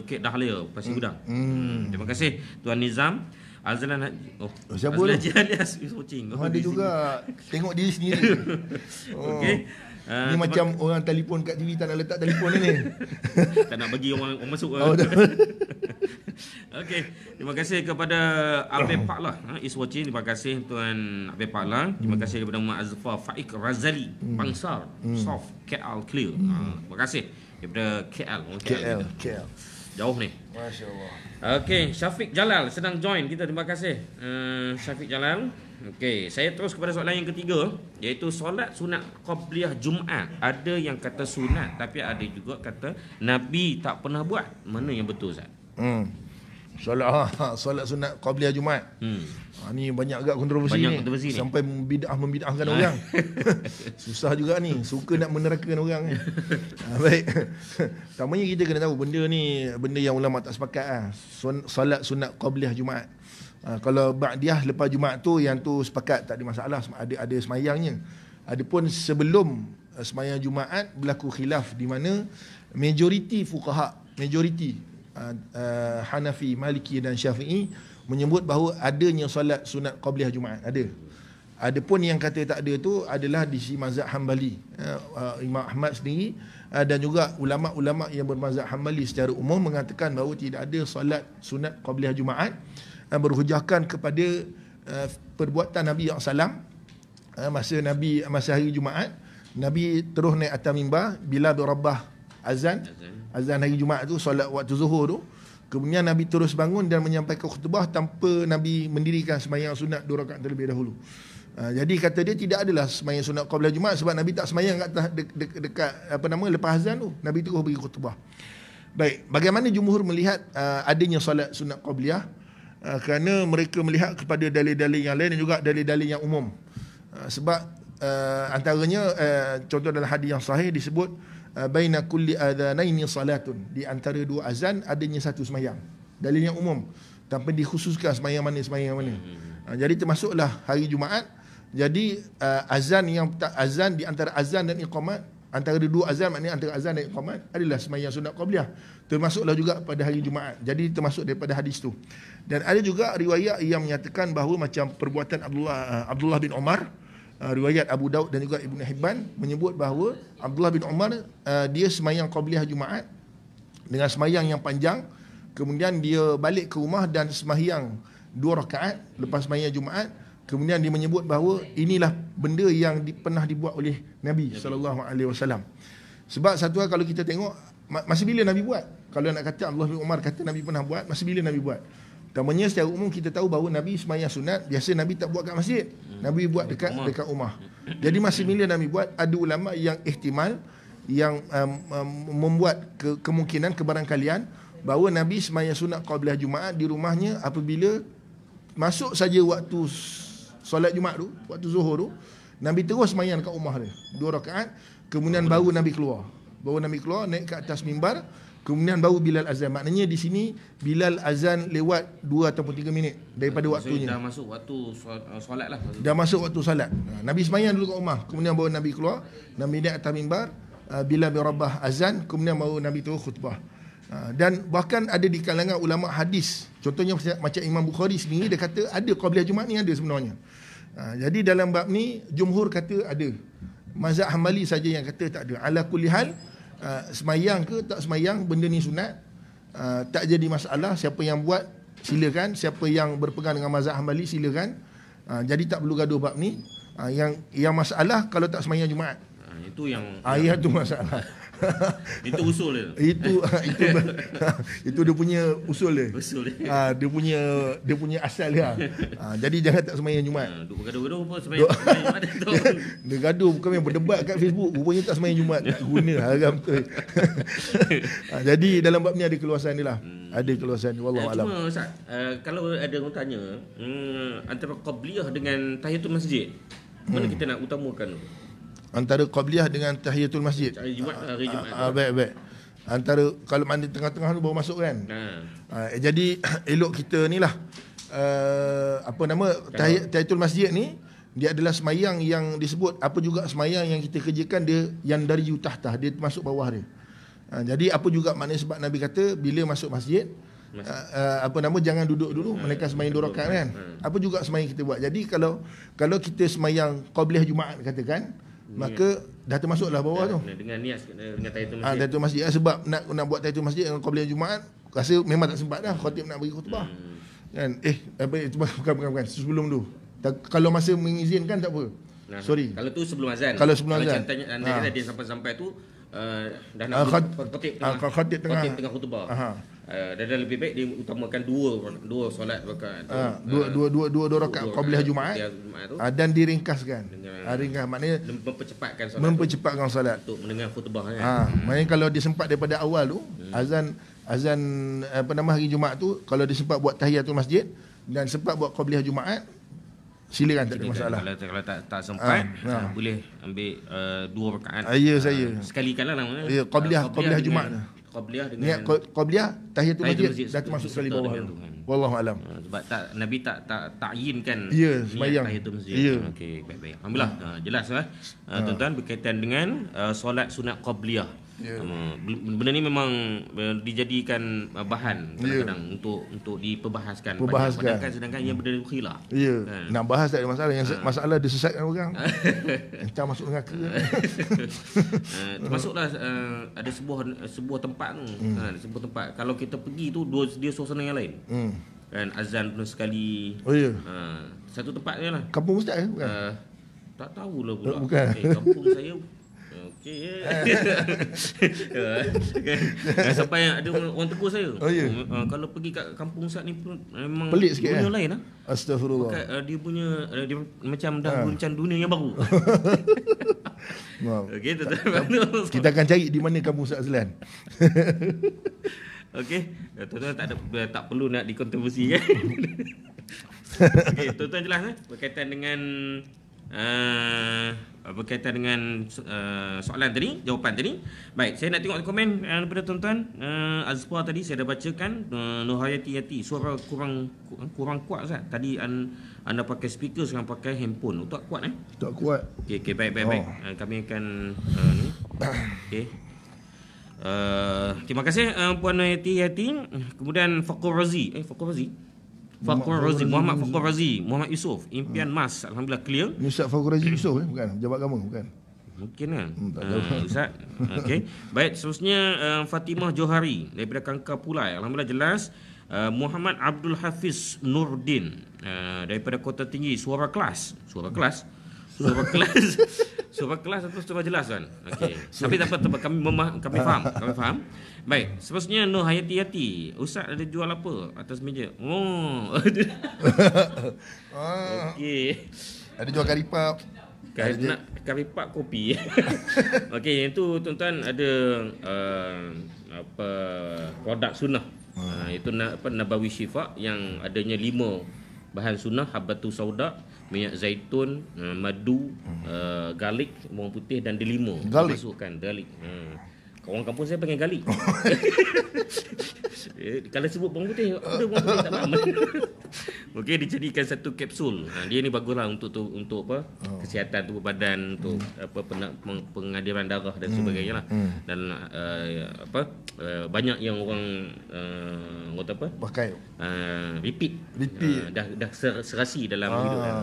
Bukit Dahlia Pasir Gudang. Hmm. hmm. Terima kasih tuan Nizam. Azlan oh, oh siapa Azlan Jalias coaching. Oh, dia juga tengok diri sendiri. oh. Okey. Ni uh, ah, macam tepat... orang telefon kat TV tak nak letak telefon ni. ni. tak nak bagi orang, orang masuk. Oh, uh. Okey, terima kasih kepada Abe Pak lah. Ha, Is watching. Terima kasih tuan Abe Pak lah. Terima hmm. kasih kepada Muhammad Azfar Faik Razali hmm. Bangsar hmm. Soft KL Clear. Hmm. Ha, terima kasih kepada KL. KL, KL. KL. KL. Jauh ni. Masya-Allah. Okey, Syafiq Jalal sedang join kita. Terima kasih. Uh, Syafiq Jalal. Okay, saya terus kepada soalan yang ketiga iaitu solat sunat qabliyah Jumaat. Ada yang kata sunat tapi ada juga kata Nabi tak pernah buat. Mana yang betul Ustaz? Hmm. Solat ha, ha, solat sunat qabliyah Jumaat. Hmm. Ha, ni banyak agak kontroversi banyak ni. Kontroversi sampai bidah membidahkan ha. orang. Susah juga ni, suka nak menerakakan orang ni. Ha, baik. Tamanya kita kena tahu benda ni benda yang ulama tak sepakat ah. Solat sunat qabliyah Jumaat. Ha, kalau ba'diyah lepas Jumaat tu yang tu sepakat tak ada masalah ada ada semayangnya. Adapun sebelum eh, semayang Jumaat berlaku khilaf di mana majoriti fuqaha majoriti Ah, ah, Hanafi, Maliki dan Syafi'i menyebut bahawa adanya solat sunat qabliyah Jumaat. Ada. Ada pun yang kata tak ada tu adalah di si mazhab Hambali. Uh, ah, Imam Ahmad sendiri uh, dan juga ulama-ulama yang bermazhab Hambali secara umum mengatakan bahawa tidak ada solat sunat qabliyah Jumaat uh, berhujahkan kepada uh, perbuatan Nabi yang salam uh, masa Nabi masa hari Jumaat Nabi terus naik atas mimbar bila berabah azan azan hari Jumaat tu solat waktu zuhur tu kemudian Nabi terus bangun dan menyampaikan khutbah tanpa Nabi mendirikan semayang sunat dua rakaat terlebih dahulu Uh, jadi kata dia tidak adalah semayang sunat qabla Jumaat sebab Nabi tak semayang kat de- de- dekat apa nama lepas azan tu Nabi terus bagi khutbah. Baik, bagaimana jumhur melihat uh, adanya solat sunat qabliyah? Uh, kerana mereka melihat kepada dalil-dalil yang lain dan juga dalil-dalil yang umum. Uh, sebab uh, antaranya uh, contoh dalam hadis yang sahih disebut uh, Eh, baina kulli adhanaini salatun di antara dua azan adanya satu semayang dalilnya umum tanpa dikhususkan semayang mana semayang mana hmm. jadi termasuklah hari Jumaat jadi uh, azan yang azan di antara azan dan iqamat antara dua azan maknanya antara azan dan iqamat adalah semayang sunat qabliyah termasuklah juga pada hari Jumaat jadi termasuk daripada hadis tu dan ada juga riwayat yang menyatakan bahawa macam perbuatan Abdullah uh, Abdullah bin Omar uh, riwayat Abu Daud dan juga Ibnu Hibban menyebut bahawa Abdullah bin Umar uh, dia semayang qabliyah Jumaat dengan semayang yang panjang kemudian dia balik ke rumah dan semayang dua rakaat lepas semayang Jumaat kemudian dia menyebut bahawa inilah benda yang di, pernah dibuat oleh Nabi sallallahu alaihi wasallam sebab satu kalau kita tengok masa bila Nabi buat kalau nak kata Abdullah bin Umar kata Nabi pernah buat masa bila Nabi buat Utamanya secara umum kita tahu bahawa Nabi semayang sunat Biasa Nabi tak buat kat masjid hmm. Nabi buat dekat dekat rumah hmm. Jadi masih bila Nabi buat Ada ulama' yang ihtimal Yang um, um, membuat ke, kemungkinan kebarangkalian Bahawa Nabi semayang sunat Qabla Jumaat di rumahnya Apabila masuk saja waktu solat Jumaat tu Waktu zuhur tu Nabi terus semayang dekat rumah dia Dua rakaat Kemudian baru Nabi keluar Baru Nabi keluar naik ke atas mimbar Kemudian baru Bilal azan. Maknanya di sini Bilal azan lewat 2 ataupun 3 minit daripada Maksudnya waktunya. Dah masuk waktu solat uh, lah. Dah masuk waktu solat. Ha, Nabi semayang dulu ke rumah. Kemudian baru Nabi keluar. Nabi naik atas mimbar. Ha, Bilal bin azan. Kemudian baru Nabi terus khutbah. Ha, dan bahkan ada di kalangan ulama hadis. Contohnya macam Imam Bukhari sendiri. Dia kata ada Qabliyah Jumat ni ada sebenarnya. Jadi dalam bab ni Jumhur kata ada. Mazhab Hamali saja yang kata tak ada. Ala kulli Ah, semayang ke tak semayang benda ni sunat uh, tak jadi masalah siapa yang buat silakan siapa yang berpegang dengan mazhab hanbali silakan uh, jadi tak perlu gaduh bab ni uh, yang yang masalah kalau tak semayang jumaat uh, itu yang ayat tu masalah itu usul dia. itu itu itu dia punya usul dia. Usul dia. Ah dia punya dia punya asal dia. Ah jadi jangan tak semayang Jumaat. Ah, duk bergaduh-gaduh pun semayang Jumaat tu. Dia gaduh bukan yang berdebat kat Facebook rupanya tak semayang Jumaat tak guna haram tu. ah jadi dalam bab ni ada keluasan dia lah. Hmm. Ada keluasan dia wallahu eh, alam. Cuma Ustaz, uh, kalau ada orang tanya, hmm, antara qabliyah dengan tahiyatul masjid, mana hmm. kita nak utamakan antara qabliyah dengan tahiyatul masjid. Hari Jumaat lah, ah, ah, baik baik. Antara kalau mandi tengah-tengah tu baru masuk kan. Ha. Ha, jadi elok kita ni lah uh, apa nama tahiyatul masjid ni dia adalah semayang yang disebut apa juga semayang yang kita kerjakan dia yang dari yutah tah dia masuk bawah dia. Ha, jadi apa juga makna sebab Nabi kata bila masuk masjid Uh, uh, apa nama jangan duduk dulu ha, mereka semayang dua rakaat kan ha. apa juga semayang kita buat jadi kalau kalau kita semayang qabliyah jumaat katakan maka dah termasuklah bawah tu dengan niat dengan title ah, masjid ah ha, title masjid lah, sebab nak nak buat title masjid dengan qabliyah jumaat rasa memang tak sempat dah khatib nak bagi khutbah hmm. kan eh apa itu bukan, bukan bukan sebelum tu tak, kalau masa mengizinkan tak apa nah, sorry kalau tu sebelum azan kalau sebelum kalau azan kalau nanti ha. dia sampai sampai tu uh, dah nak ah, khatib tengah khatib tengah khutbah Aha. Eh, dan dah lebih baik dia utamakan dua dua solat rakaat. Ha, ah, dua, eh, dua dua dua dua rakaat qabliyah Jumaat. Ha, dan diringkaskan. Ha, ah, ringkas maknanya mempercepatkan solat. Mempercepatkan tu, solat untuk mendengar khutbah kan. Ha, hmm. maknanya kalau dia sempat daripada awal tu hmm. azan azan apa nama hari Jumaat tu kalau dia sempat buat tahiyatul masjid dan sempat buat qabliyah Jumaat silakan tak ada masalah. Kalau, kalau tak tak sempat ha, ha. boleh ambil uh, dua rakaat. Ya saya. Uh, sekali kalah nama. Ya qabliyah qabliyah Jumaat. Dengan, qabliyah dengan niat qabliyah tahiyatul masjid, masjid dah termasuk sekali bawah tu. Wallahu alam. Ah, sebab tak Nabi tak tak takyinkan ya, sembahyang tahiyatul masjid. Ya. Okey, baik-baik. Alhamdulillah. Ha. Ha, jelas eh. Ha. Ha, tuan-tuan berkaitan dengan uh, solat sunat qabliyah. Yeah. Ya. Benda ni memang eh, dijadikan eh, bahan kadang-kadang yeah. untuk untuk diperbahaskan. Perbahaskan. Sedangkan hmm. yang benda khilaf. Ya. Yeah. Kan? Ha. Nak bahas tak ada masalah. Yang ha. masalah dia sesatkan orang. Entah masuk dengan ha, ke. Termasuklah uh, ada sebuah sebuah tempat tu. Hmm. Ha, sebuah tempat. Kalau kita pergi tu dua, dia suasana yang lain. Hmm. Kan azan pun sekali. Oh ya. Yeah. Ha, satu tempat je lah. Kampung Ustaz ya? Bukan. Uh, tak tahulah pula. Bukan. Eh, kampung saya Okey. Yeah. Ya. Ya, eh. eh, sampai yang ada orang tegur saya. Oh, yeah. Oh, uh, eh, kalau pergi kat kampung Sat ni pun memang pelik sikit. Dunia eh? lain lah. Astagfirullah. Maka, uh, dia punya uh, dia macam ah. dah guncang dunia yang baru. Okay, tak, tak, kita akan cari di mana kampung Sat Azlan. Okey. Tuan-tuan tak tak perlu nak dikontribusi kan. Okey, tuan-tuan jelas eh berkaitan dengan uh, eh, berkaitan dengan uh, soalan tadi, jawapan tadi. Baik, saya nak tengok komen uh, daripada tuan-tuan. Uh, Azpa tadi saya dah bacakan uh, Nurhayati Yati suara kurang kurang kuat Ustaz. Tadi an, anda pakai speaker sekarang pakai handphone. Oh, tak kuat eh? Tak kuat. Okey, okay, baik baik oh. baik. Uh, kami akan uh, ni. Okey. Uh, terima kasih uh, Puan Yati Yati. Kemudian Fakur Razi. Eh Fakur Razi. Fakur Razi Muhammad Fakur Razi Muhammad Yusof Impian hmm. Mas Alhamdulillah clear Ini Ustaz Fakur Razi Yusof eh? Bukan jawab kamu Bukan Mungkin kan hmm, uh, Ustaz okay. Baik seterusnya uh, Fatimah Johari Daripada Kangka Pulai Alhamdulillah jelas uh, Muhammad Abdul Hafiz Nurdin uh, Daripada Kota Tinggi Suara Kelas Suara Kelas Suara Kelas So kelas atau sudah jelas kan? Okey. Tapi dapat tempat kami mema- kami faham, kami faham. Baik, seterusnya no hayati-hati. Ustaz ada jual apa atas meja? Oh. Ah. Okey. Ada jual karipap. Karena karipap kopi. Okey, yang tu tuan-tuan ada uh, apa produk sunnah. Uh, itu apa Nabawi Syifa yang adanya lima bahan sunnah habatu sauda minyak zaitun eh, madu hmm. uh, garlic bawang putih dan delima masukkan garlic hmm. Orang kampung saya panggil gali. Eh, kalau sebut bawang putih, ada oh, bawang putih tak aman. Okey, dijadikan satu kapsul. Ha, dia ni baguslah untuk tu, untuk apa? Oh. Kesihatan tubuh badan, untuk hmm. apa pena, pengadiran darah dan hmm. sebagainya lah. Hmm. Dan uh, apa? Uh, banyak yang orang uh, kata apa? Pakai. Uh, repeat. Repeat. Uh, dah dah ser, serasi dalam ah. hidup. Kan?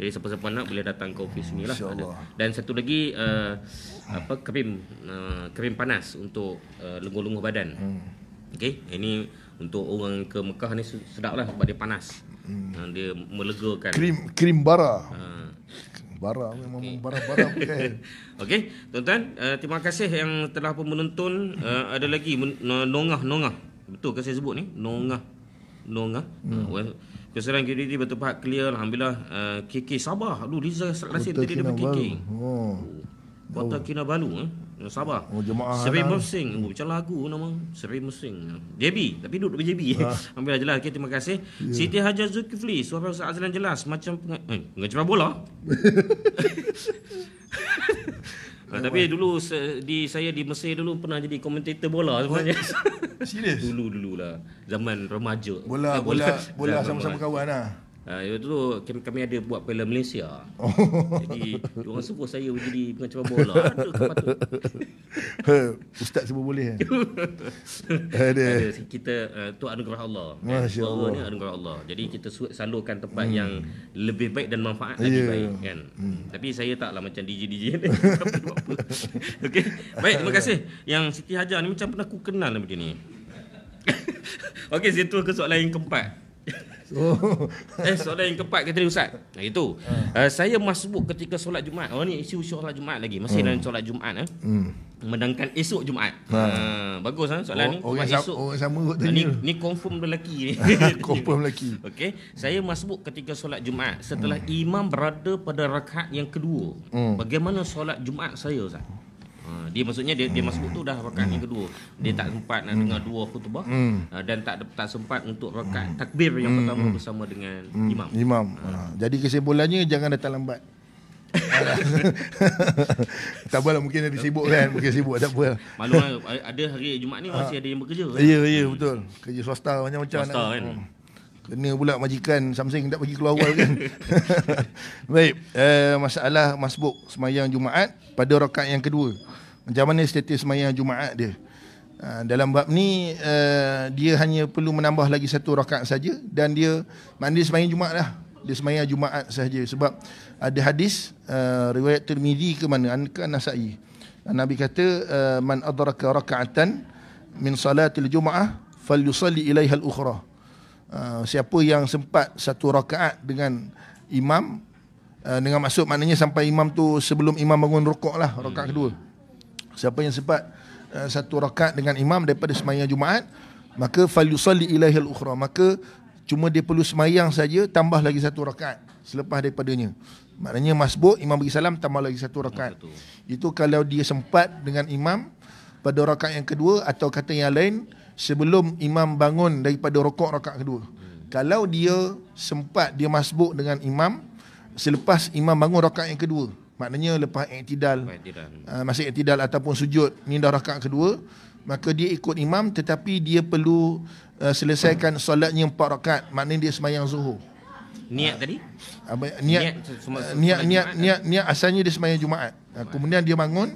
Jadi siapa-siapa nak boleh datang ke ofis ni lah. Dan satu lagi uh, apa? Krim uh, krim panas untuk uh, lenguh-lenguh badan. Hmm. Okey, ini untuk orang ke Mekah ni sedap lah sebab dia panas. Hmm. Uh, dia melegakan. Krim krim bara. Uh. Bara memang okay. bara bara bukan. Okey, tuan-tuan, uh, terima kasih yang telah pun menonton. Uh, ada lagi nongah-nongah. Betul ke saya sebut ni? Nongah. Nongah. Hmm. Uh, Kesalahan kiri ini bertempat clear. Alhamdulillah. Uh, KK sabar. Aduh, Rizal rasa tadi dia berkiki. Oh. oh. Kota oh. Kinabalu eh. Sabah. Oh, jemaah. Seri lah. Mersing. Oh, macam lagu nama. Seri Mersing. JB. Tapi duduk di JB. Ah. Ambil jelas. Okay, terima kasih. Yeah. Siti Haja Zulkifli. Suara Ustaz Azlan jelas. Macam peng eh, pengacara bola. Ah, tapi dulu di saya di Mesir dulu pernah jadi komentator bola sebenarnya. Serius? Dulu-dululah. Zaman remaja. Bola, bola, bola, sama-sama kawan lah. Ah uh, itu kami, kami ada buat filem Malaysia. Oh. Jadi orang suruh saya jadi pengacara bola. Ada Ustaz semua boleh kan? ada. kita uh, tu anugerah Allah. Masya eh, anugerah Allah. Jadi kita salurkan tempat hmm. yang lebih baik dan manfaat lebih ya. baik kan. Hmm. Tapi saya taklah macam DJ DJ ni. Okey. Baik, terima kasih. Yang Siti Hajar ni macam pernah aku kenal dia ni. Okey, situ ke soalan yang keempat. Oh. eh soalan yang keempat kata dia ustaz. Nah itu. Uh. Uh, saya masuk ketika solat Jumaat. Oh ni isu solat Jumaat lagi. Masih hmm. dalam solat Jumaat eh. Hmm. Mendangkan esok Jumaat. Ha. Uh, bagus lah soalan oh, ni. Orang sama, esok. Orang sama kot tanya. Ni, confirm lelaki ni. confirm lelaki. Okey. Saya masuk ketika solat Jumaat. Setelah hmm. imam berada pada rakaat yang kedua. Hmm. Bagaimana solat Jumaat saya ustaz? Ha, dia maksudnya dia dia masuk tu dah rakaat yang kedua. Dia tak sempat nak dengar dua khutbah hmm. Ha, dan tak tak sempat untuk rakaat takbir yang hmm. pertama hmm. bersama dengan hmm, imam. Imam. Ha. ha. Jadi kesimpulannya jangan datang lambat. tak apalah mungkin dia sibuk kan Mungkin sibuk tak apalah Malu ada hari Jumaat ni masih ada yang bekerja kan? Ya ya betul Kerja swasta macam-macam nak. Kan? Hmm. Kena pula majikan something tak bagi keluar awal kan. Baik, uh, masalah masbuk semayang Jumaat pada rakaat yang kedua. Macam mana status semayang Jumaat dia? Uh, dalam bab ni uh, dia hanya perlu menambah lagi satu rakaat saja dan dia mandi semayang Jumaat lah. Dia semayang Jumaat saja sebab ada hadis uh, riwayat Tirmizi ke mana Anka Nasa'i. Nabi kata uh, man adraka raka'atan min salatil Jumaah falyusalli ilaiha al-ukhra. Ah, siapa yang sempat satu rakaat dengan imam uh, dengan maksud maknanya sampai imam tu sebelum imam bangun rukuk lah rakaat hmm. kedua siapa yang sempat uh, satu rakaat dengan imam daripada semayang jumaat maka falyusalli ilaihi al-ukhra maka cuma dia perlu semayang saja tambah lagi satu rakaat selepas daripadanya maknanya masbuk imam bagi salam tambah lagi satu rakaat itu. itu kalau dia sempat dengan imam pada rakaat yang kedua atau kata yang lain sebelum imam bangun daripada rokok rakaat kedua. Kalau dia sempat dia masbuk dengan imam selepas imam bangun rakaat yang kedua. Maknanya lepas iktidal. Uh, masih iktidal ataupun sujud ni dah rakaat kedua, maka dia ikut imam tetapi dia perlu uh, selesaikan solatnya empat rakaat. Maknanya dia semayang zuhur. Niat tadi? Uh, niat, niat, uh, niat, niat, niat kan? niat niat niat asalnya dia semayang Jumaat. Uh, kemudian dia bangun,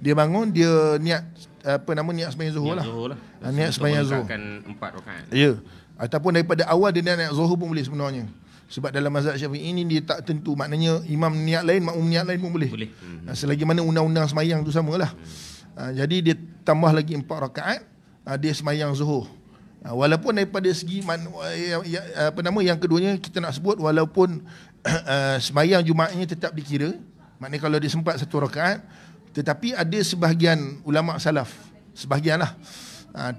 dia bangun dia niat apa nama niat sembahyang zuhur, lah. zuhur lah. Ah, niat so, sembahyang zuhur. Kan empat rakaat. Ya. Ataupun daripada awal dia niat zuhur pun boleh sebenarnya. Sebab dalam mazhab Syafi'i ini dia tak tentu. Maknanya imam niat lain, makmum niat lain pun boleh. Boleh. hmm ah, Selagi mana undang-undang sembahyang tu samalah. Mm. jadi dia tambah lagi empat rakaat dia sembahyang zuhur. walaupun daripada segi man, ya, ya, apa nama yang keduanya kita nak sebut walaupun uh, sembahyang Jumaatnya tetap dikira. Maknanya kalau dia sempat satu rakaat, tetapi ada sebahagian ulama salaf Sebahagianlah ha,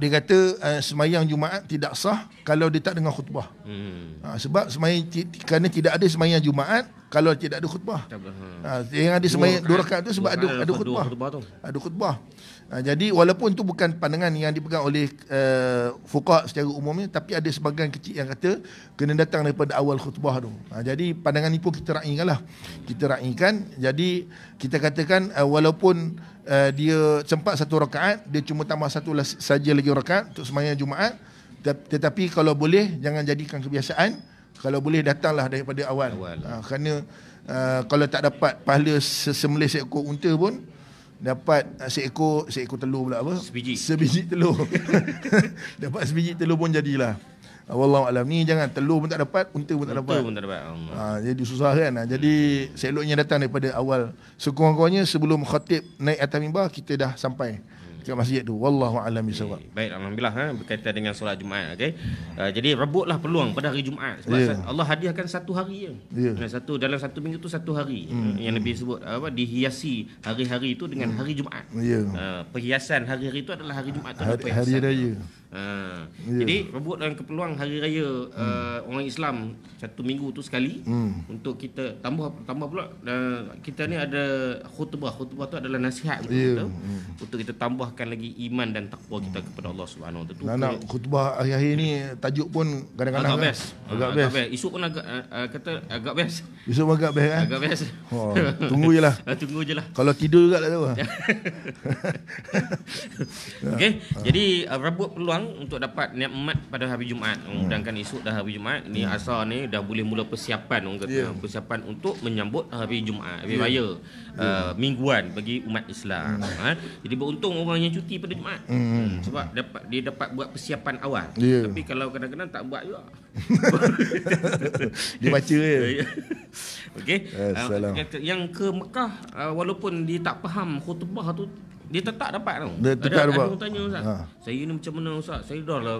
Dia kata uh, semayang Jumaat tidak sah Kalau dia tak dengar khutbah hmm. ha, Sebab semayang, kerana tidak ada semayang Jumaat kalau tidak ada khutbah. Hmm. Ha, yang ada semai dua rakaat tu sebab ada ada khutbah. Ada khutbah. Ha, jadi walaupun tu bukan pandangan yang dipegang oleh uh, fuqah secara umumnya tapi ada sebagian kecil yang kata kena datang daripada awal khutbah tu. Ha, jadi pandangan ni pun kita raikan lah. Kita raikan. Jadi kita katakan uh, walaupun uh, dia sempat satu rakaat, dia cuma tambah satu saja lagi rakaat untuk sembahyang Jumaat tetapi kalau boleh jangan jadikan kebiasaan kalau boleh datanglah daripada awal. awal. Ha, kerana uh, kalau tak dapat pahala sesemelih seekor unta pun dapat uh, seekor seekor telur pula apa? Sebiji. Sebiji telur. dapat sebiji telur pun jadilah. Allah alam ni jangan telur pun tak dapat, unta pun tak unta dapat. pun tak dapat. Ha, jadi susah kan. Jadi hmm. seloknya datang daripada awal. Sekurang-kurangnya sebelum khatib naik atas mimbar kita dah sampai dekat masjid tu wallahu alam bisawab okay. baik alhamdulillah ha berkaitan dengan solat jumaat okey uh, jadi rebutlah peluang pada hari jumaat sebab yeah. Allah hadiahkan satu hari je yeah. Ya. satu dalam satu minggu tu satu hari mm. yang hmm. lebih sebut apa dihiasi hari-hari itu dengan mm. hari jumaat yeah. uh, perhiasan hari-hari itu adalah hari jumaat tu hari, hari raya Ha. Yeah. Jadi rebut dalam keperluan hari raya hmm. uh, orang Islam satu minggu tu sekali hmm. untuk kita tambah tambah pula uh, kita ni ada khutbah. Khutbah tu adalah nasihat yeah. kita hmm. untuk kita tambahkan lagi iman dan takwa kita hmm. kepada Allah Subhanahu Wa Taala. Nak khutbah akhir-akhir ni tajuk pun kadang-kadang agak kan? best. Kan? Agak, agak best. best. Esok pun agak uh, kata agak best. Isu agak best kan? Agak best. Oh, tunggu jelah. Ah, tunggu jelah. Kalau tidur juga tak tahu. Lah. Okey. Ah. Jadi uh, rebut peluang peluang untuk dapat nikmat pada hari Jumaat. Sedangkan hmm. esok dah hari Jumaat, ni hmm. asal ni dah boleh mula persiapan orang kata yeah. persiapan untuk menyambut hari Jumaat, hari yeah. raya yeah. Uh, mingguan bagi umat Islam. Hmm. Ha? Jadi beruntung orang yang cuti pada Jumaat. Hmm. Sebab dapat dia dapat buat persiapan awal. Yeah. Tapi kalau kadang-kadang tak buat juga. dia baca je. Ya. Okey. uh, yang ke Mekah uh, walaupun dia tak faham khutbah tu dia tetap dapat tau. Dia tetap ada, dapat. Ada tanya Ustaz. Ha. Saya ni macam mana Ustaz? Saya dah lah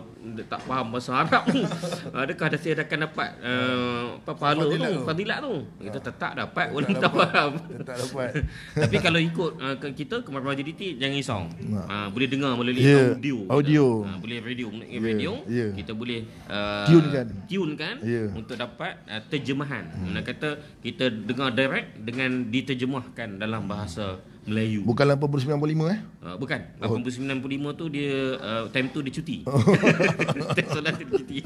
tak faham bahasa Arab ni. Adakah ada saya akan dapat uh, apa pahala tu, tu, fadilat tu? Ha. Kita tetap dapat orang tak faham. Tetap dapat. Tapi kalau ikut uh, kita ke Marwah JDT jangan risau. Ha. Uh, boleh dengar melalui yeah. audio. Audio. Uh, boleh radio, yeah. radio. Yeah. Kita boleh uh, eh, tune kan. Tune kan yeah. untuk dapat uh, terjemahan. Hmm. kata kita dengar direct dengan diterjemahkan dalam bahasa hmm. Melayu. Bukan 1895 eh? Uh, bukan. Oh. tu dia uh, time tu dia cuti. Oh. Time dia cuti.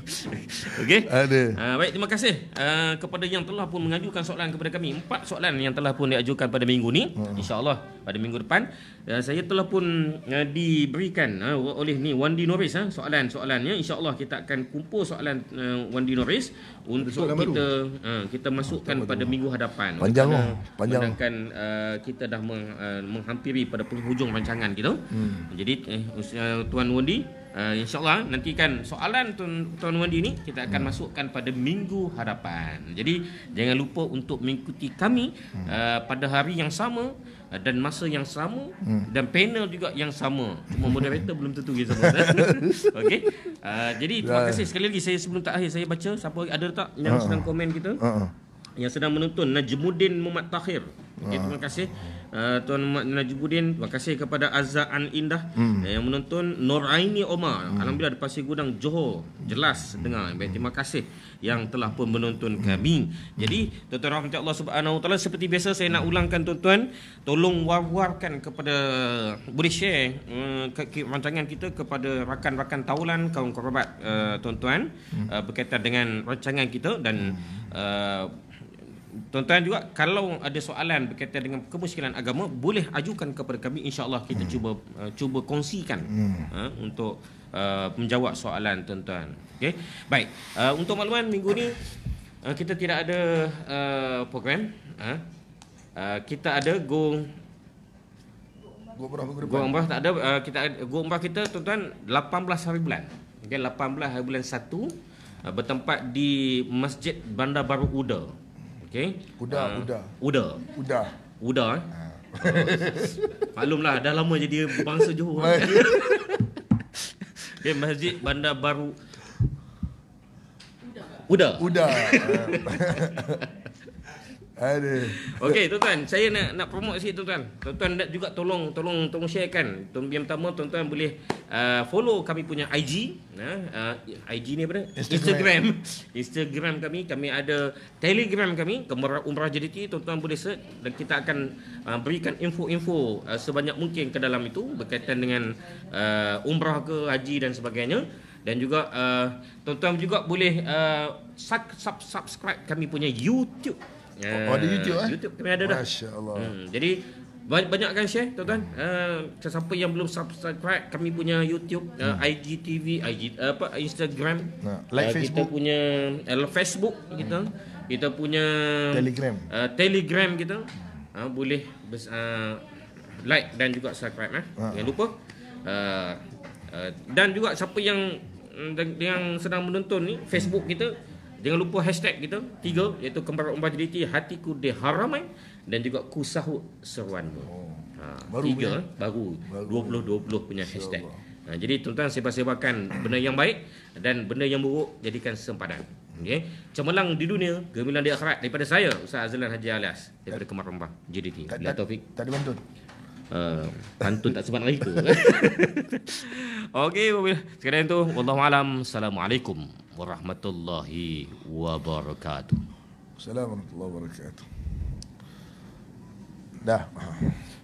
Okey. Ada. Uh, baik terima kasih uh, kepada yang telah pun mengajukan soalan kepada kami. Empat soalan yang telah pun diajukan pada minggu ni. Uh. InsyaAllah pada minggu depan uh, saya telah pun uh, diberikan uh, oleh ni Wandi Norris uh, soalan-soalannya insyaAllah kita akan kumpul soalan uh, Wandi Norris untuk soalan kita uh, kita masukkan oh, pada minggu hadapan. Panjang. Lah, panjang. Sedangkan uh, kita dah meng, uh, Eh, menghampiri pada penghujung rancangan kita. Hmm. Jadi eh, tuan Wendy Uh, InsyaAllah nanti kan soalan Tuan, Tuan Wendy ni kita akan hmm. masukkan pada Minggu Harapan. Jadi jangan lupa untuk mengikuti kami hmm. uh, pada hari yang sama uh, dan masa yang sama hmm. dan panel juga yang sama. Cuma moderator belum tentu kita sama. Okey. Uh, jadi terima ya. kasih sekali lagi saya sebelum tak akhir saya baca siapa ada tak yang uh-uh. sedang komen kita. Uh-uh. Yang sedang menonton Najmudin Muhammad Tahir. Okay, terima kasih uh, Tuan Muhammad Najibuddin Terima kasih kepada Azza An Indah hmm. Eh, yang menonton Noraini Omar hmm. Alhamdulillah di Pasir Gudang Johor Jelas hmm. dengar Baik, eh, Terima kasih yang telah pun menonton kami Jadi Tuan-tuan Rahmat Allah Subhanahu Taala Seperti biasa saya nak ulangkan tuan-tuan Tolong war-warkan kepada Boleh share uh, ke- ke- rancangan kita Kepada rakan-rakan taulan Kawan-kawan uh, tuan-tuan uh, Berkaitan dengan rancangan kita Dan uh, Tuan-tuan juga kalau ada soalan berkaitan dengan kemusykilan agama boleh ajukan kepada kami insya-Allah kita hmm. cuba uh, cuba kongsikan hmm. uh, untuk uh, menjawab soalan tuan-tuan. Okey. Baik. Uh, untuk makluman minggu ni uh, kita tidak ada uh, program uh, uh kita ada go go umrah minggu depan. Go umrah tak ada uh, kita go umrah kita tuan-tuan 18 hari bulan. Okey 18 hari bulan 1 uh, bertempat di Masjid Bandar Baru Uda. Okay. Uda, uh, Uda. Uda. Uda. Uda. Eh? Uh. Maklumlah, dah lama jadi bangsa Johor. Kan? okay, Masjid Bandar Baru. Uda. Uda. Uda. Ah. Aduh. Okey tuan-tuan, saya nak nak promote sikit tuan-tuan. Tuan-tuan nak juga tolong tolong tolong sharekan. Tuan yang pertama tuan-tuan boleh uh, follow kami punya IG, uh, IG ni apa dia? Instagram. Instagram kami, kami ada Telegram kami, Kemerah Umrah JDT, tuan-tuan boleh search dan kita akan uh, berikan info-info uh, sebanyak mungkin ke dalam itu berkaitan dengan uh, umrah ke haji dan sebagainya. Dan juga uh, tuan-tuan juga boleh uh, subscribe kami punya YouTube Ya. oh, ada YouTube eh? YouTube kami ada dah. Masya-Allah. Hmm, jadi banyak-banyakkan share tuan-tuan. Uh, eh, sesiapa yang belum subscribe kami punya YouTube, eh, hmm. uh, IGTV, IG uh, eh, apa Instagram, nah, like uh, Facebook. Kita punya uh, Facebook kita. Hmm. Kita punya Telegram. Uh, Telegram kita. Uh, boleh uh, like dan juga subscribe eh. uh Jangan lupa uh, uh, dan juga siapa yang yang sedang menonton ni Facebook kita Jangan lupa hashtag kita Tiga Iaitu kembaran umrah jadi Hatiku di haramai Dan juga ku sahut seruanmu oh, ha, baru Tiga punya. Baru, baru 2020 punya hashtag ha, Jadi tuan-tuan sebar-sebarkan Benda yang baik Dan benda yang buruk Jadikan sempadan Okay. Cemelang di dunia, gemilang di akhirat daripada saya, Ustaz Azlan Haji Alias daripada Kemar Rembang, JDT. Bila Taufik. Tak ada pantun. Uh, pantun tak sempat lagi ke? Okay, sekarang tu, Wallahualam. Assalamualaikum warahmatullahi wabarakatuh. Assalamualaikum warahmatullahi wabarakatuh. Dah.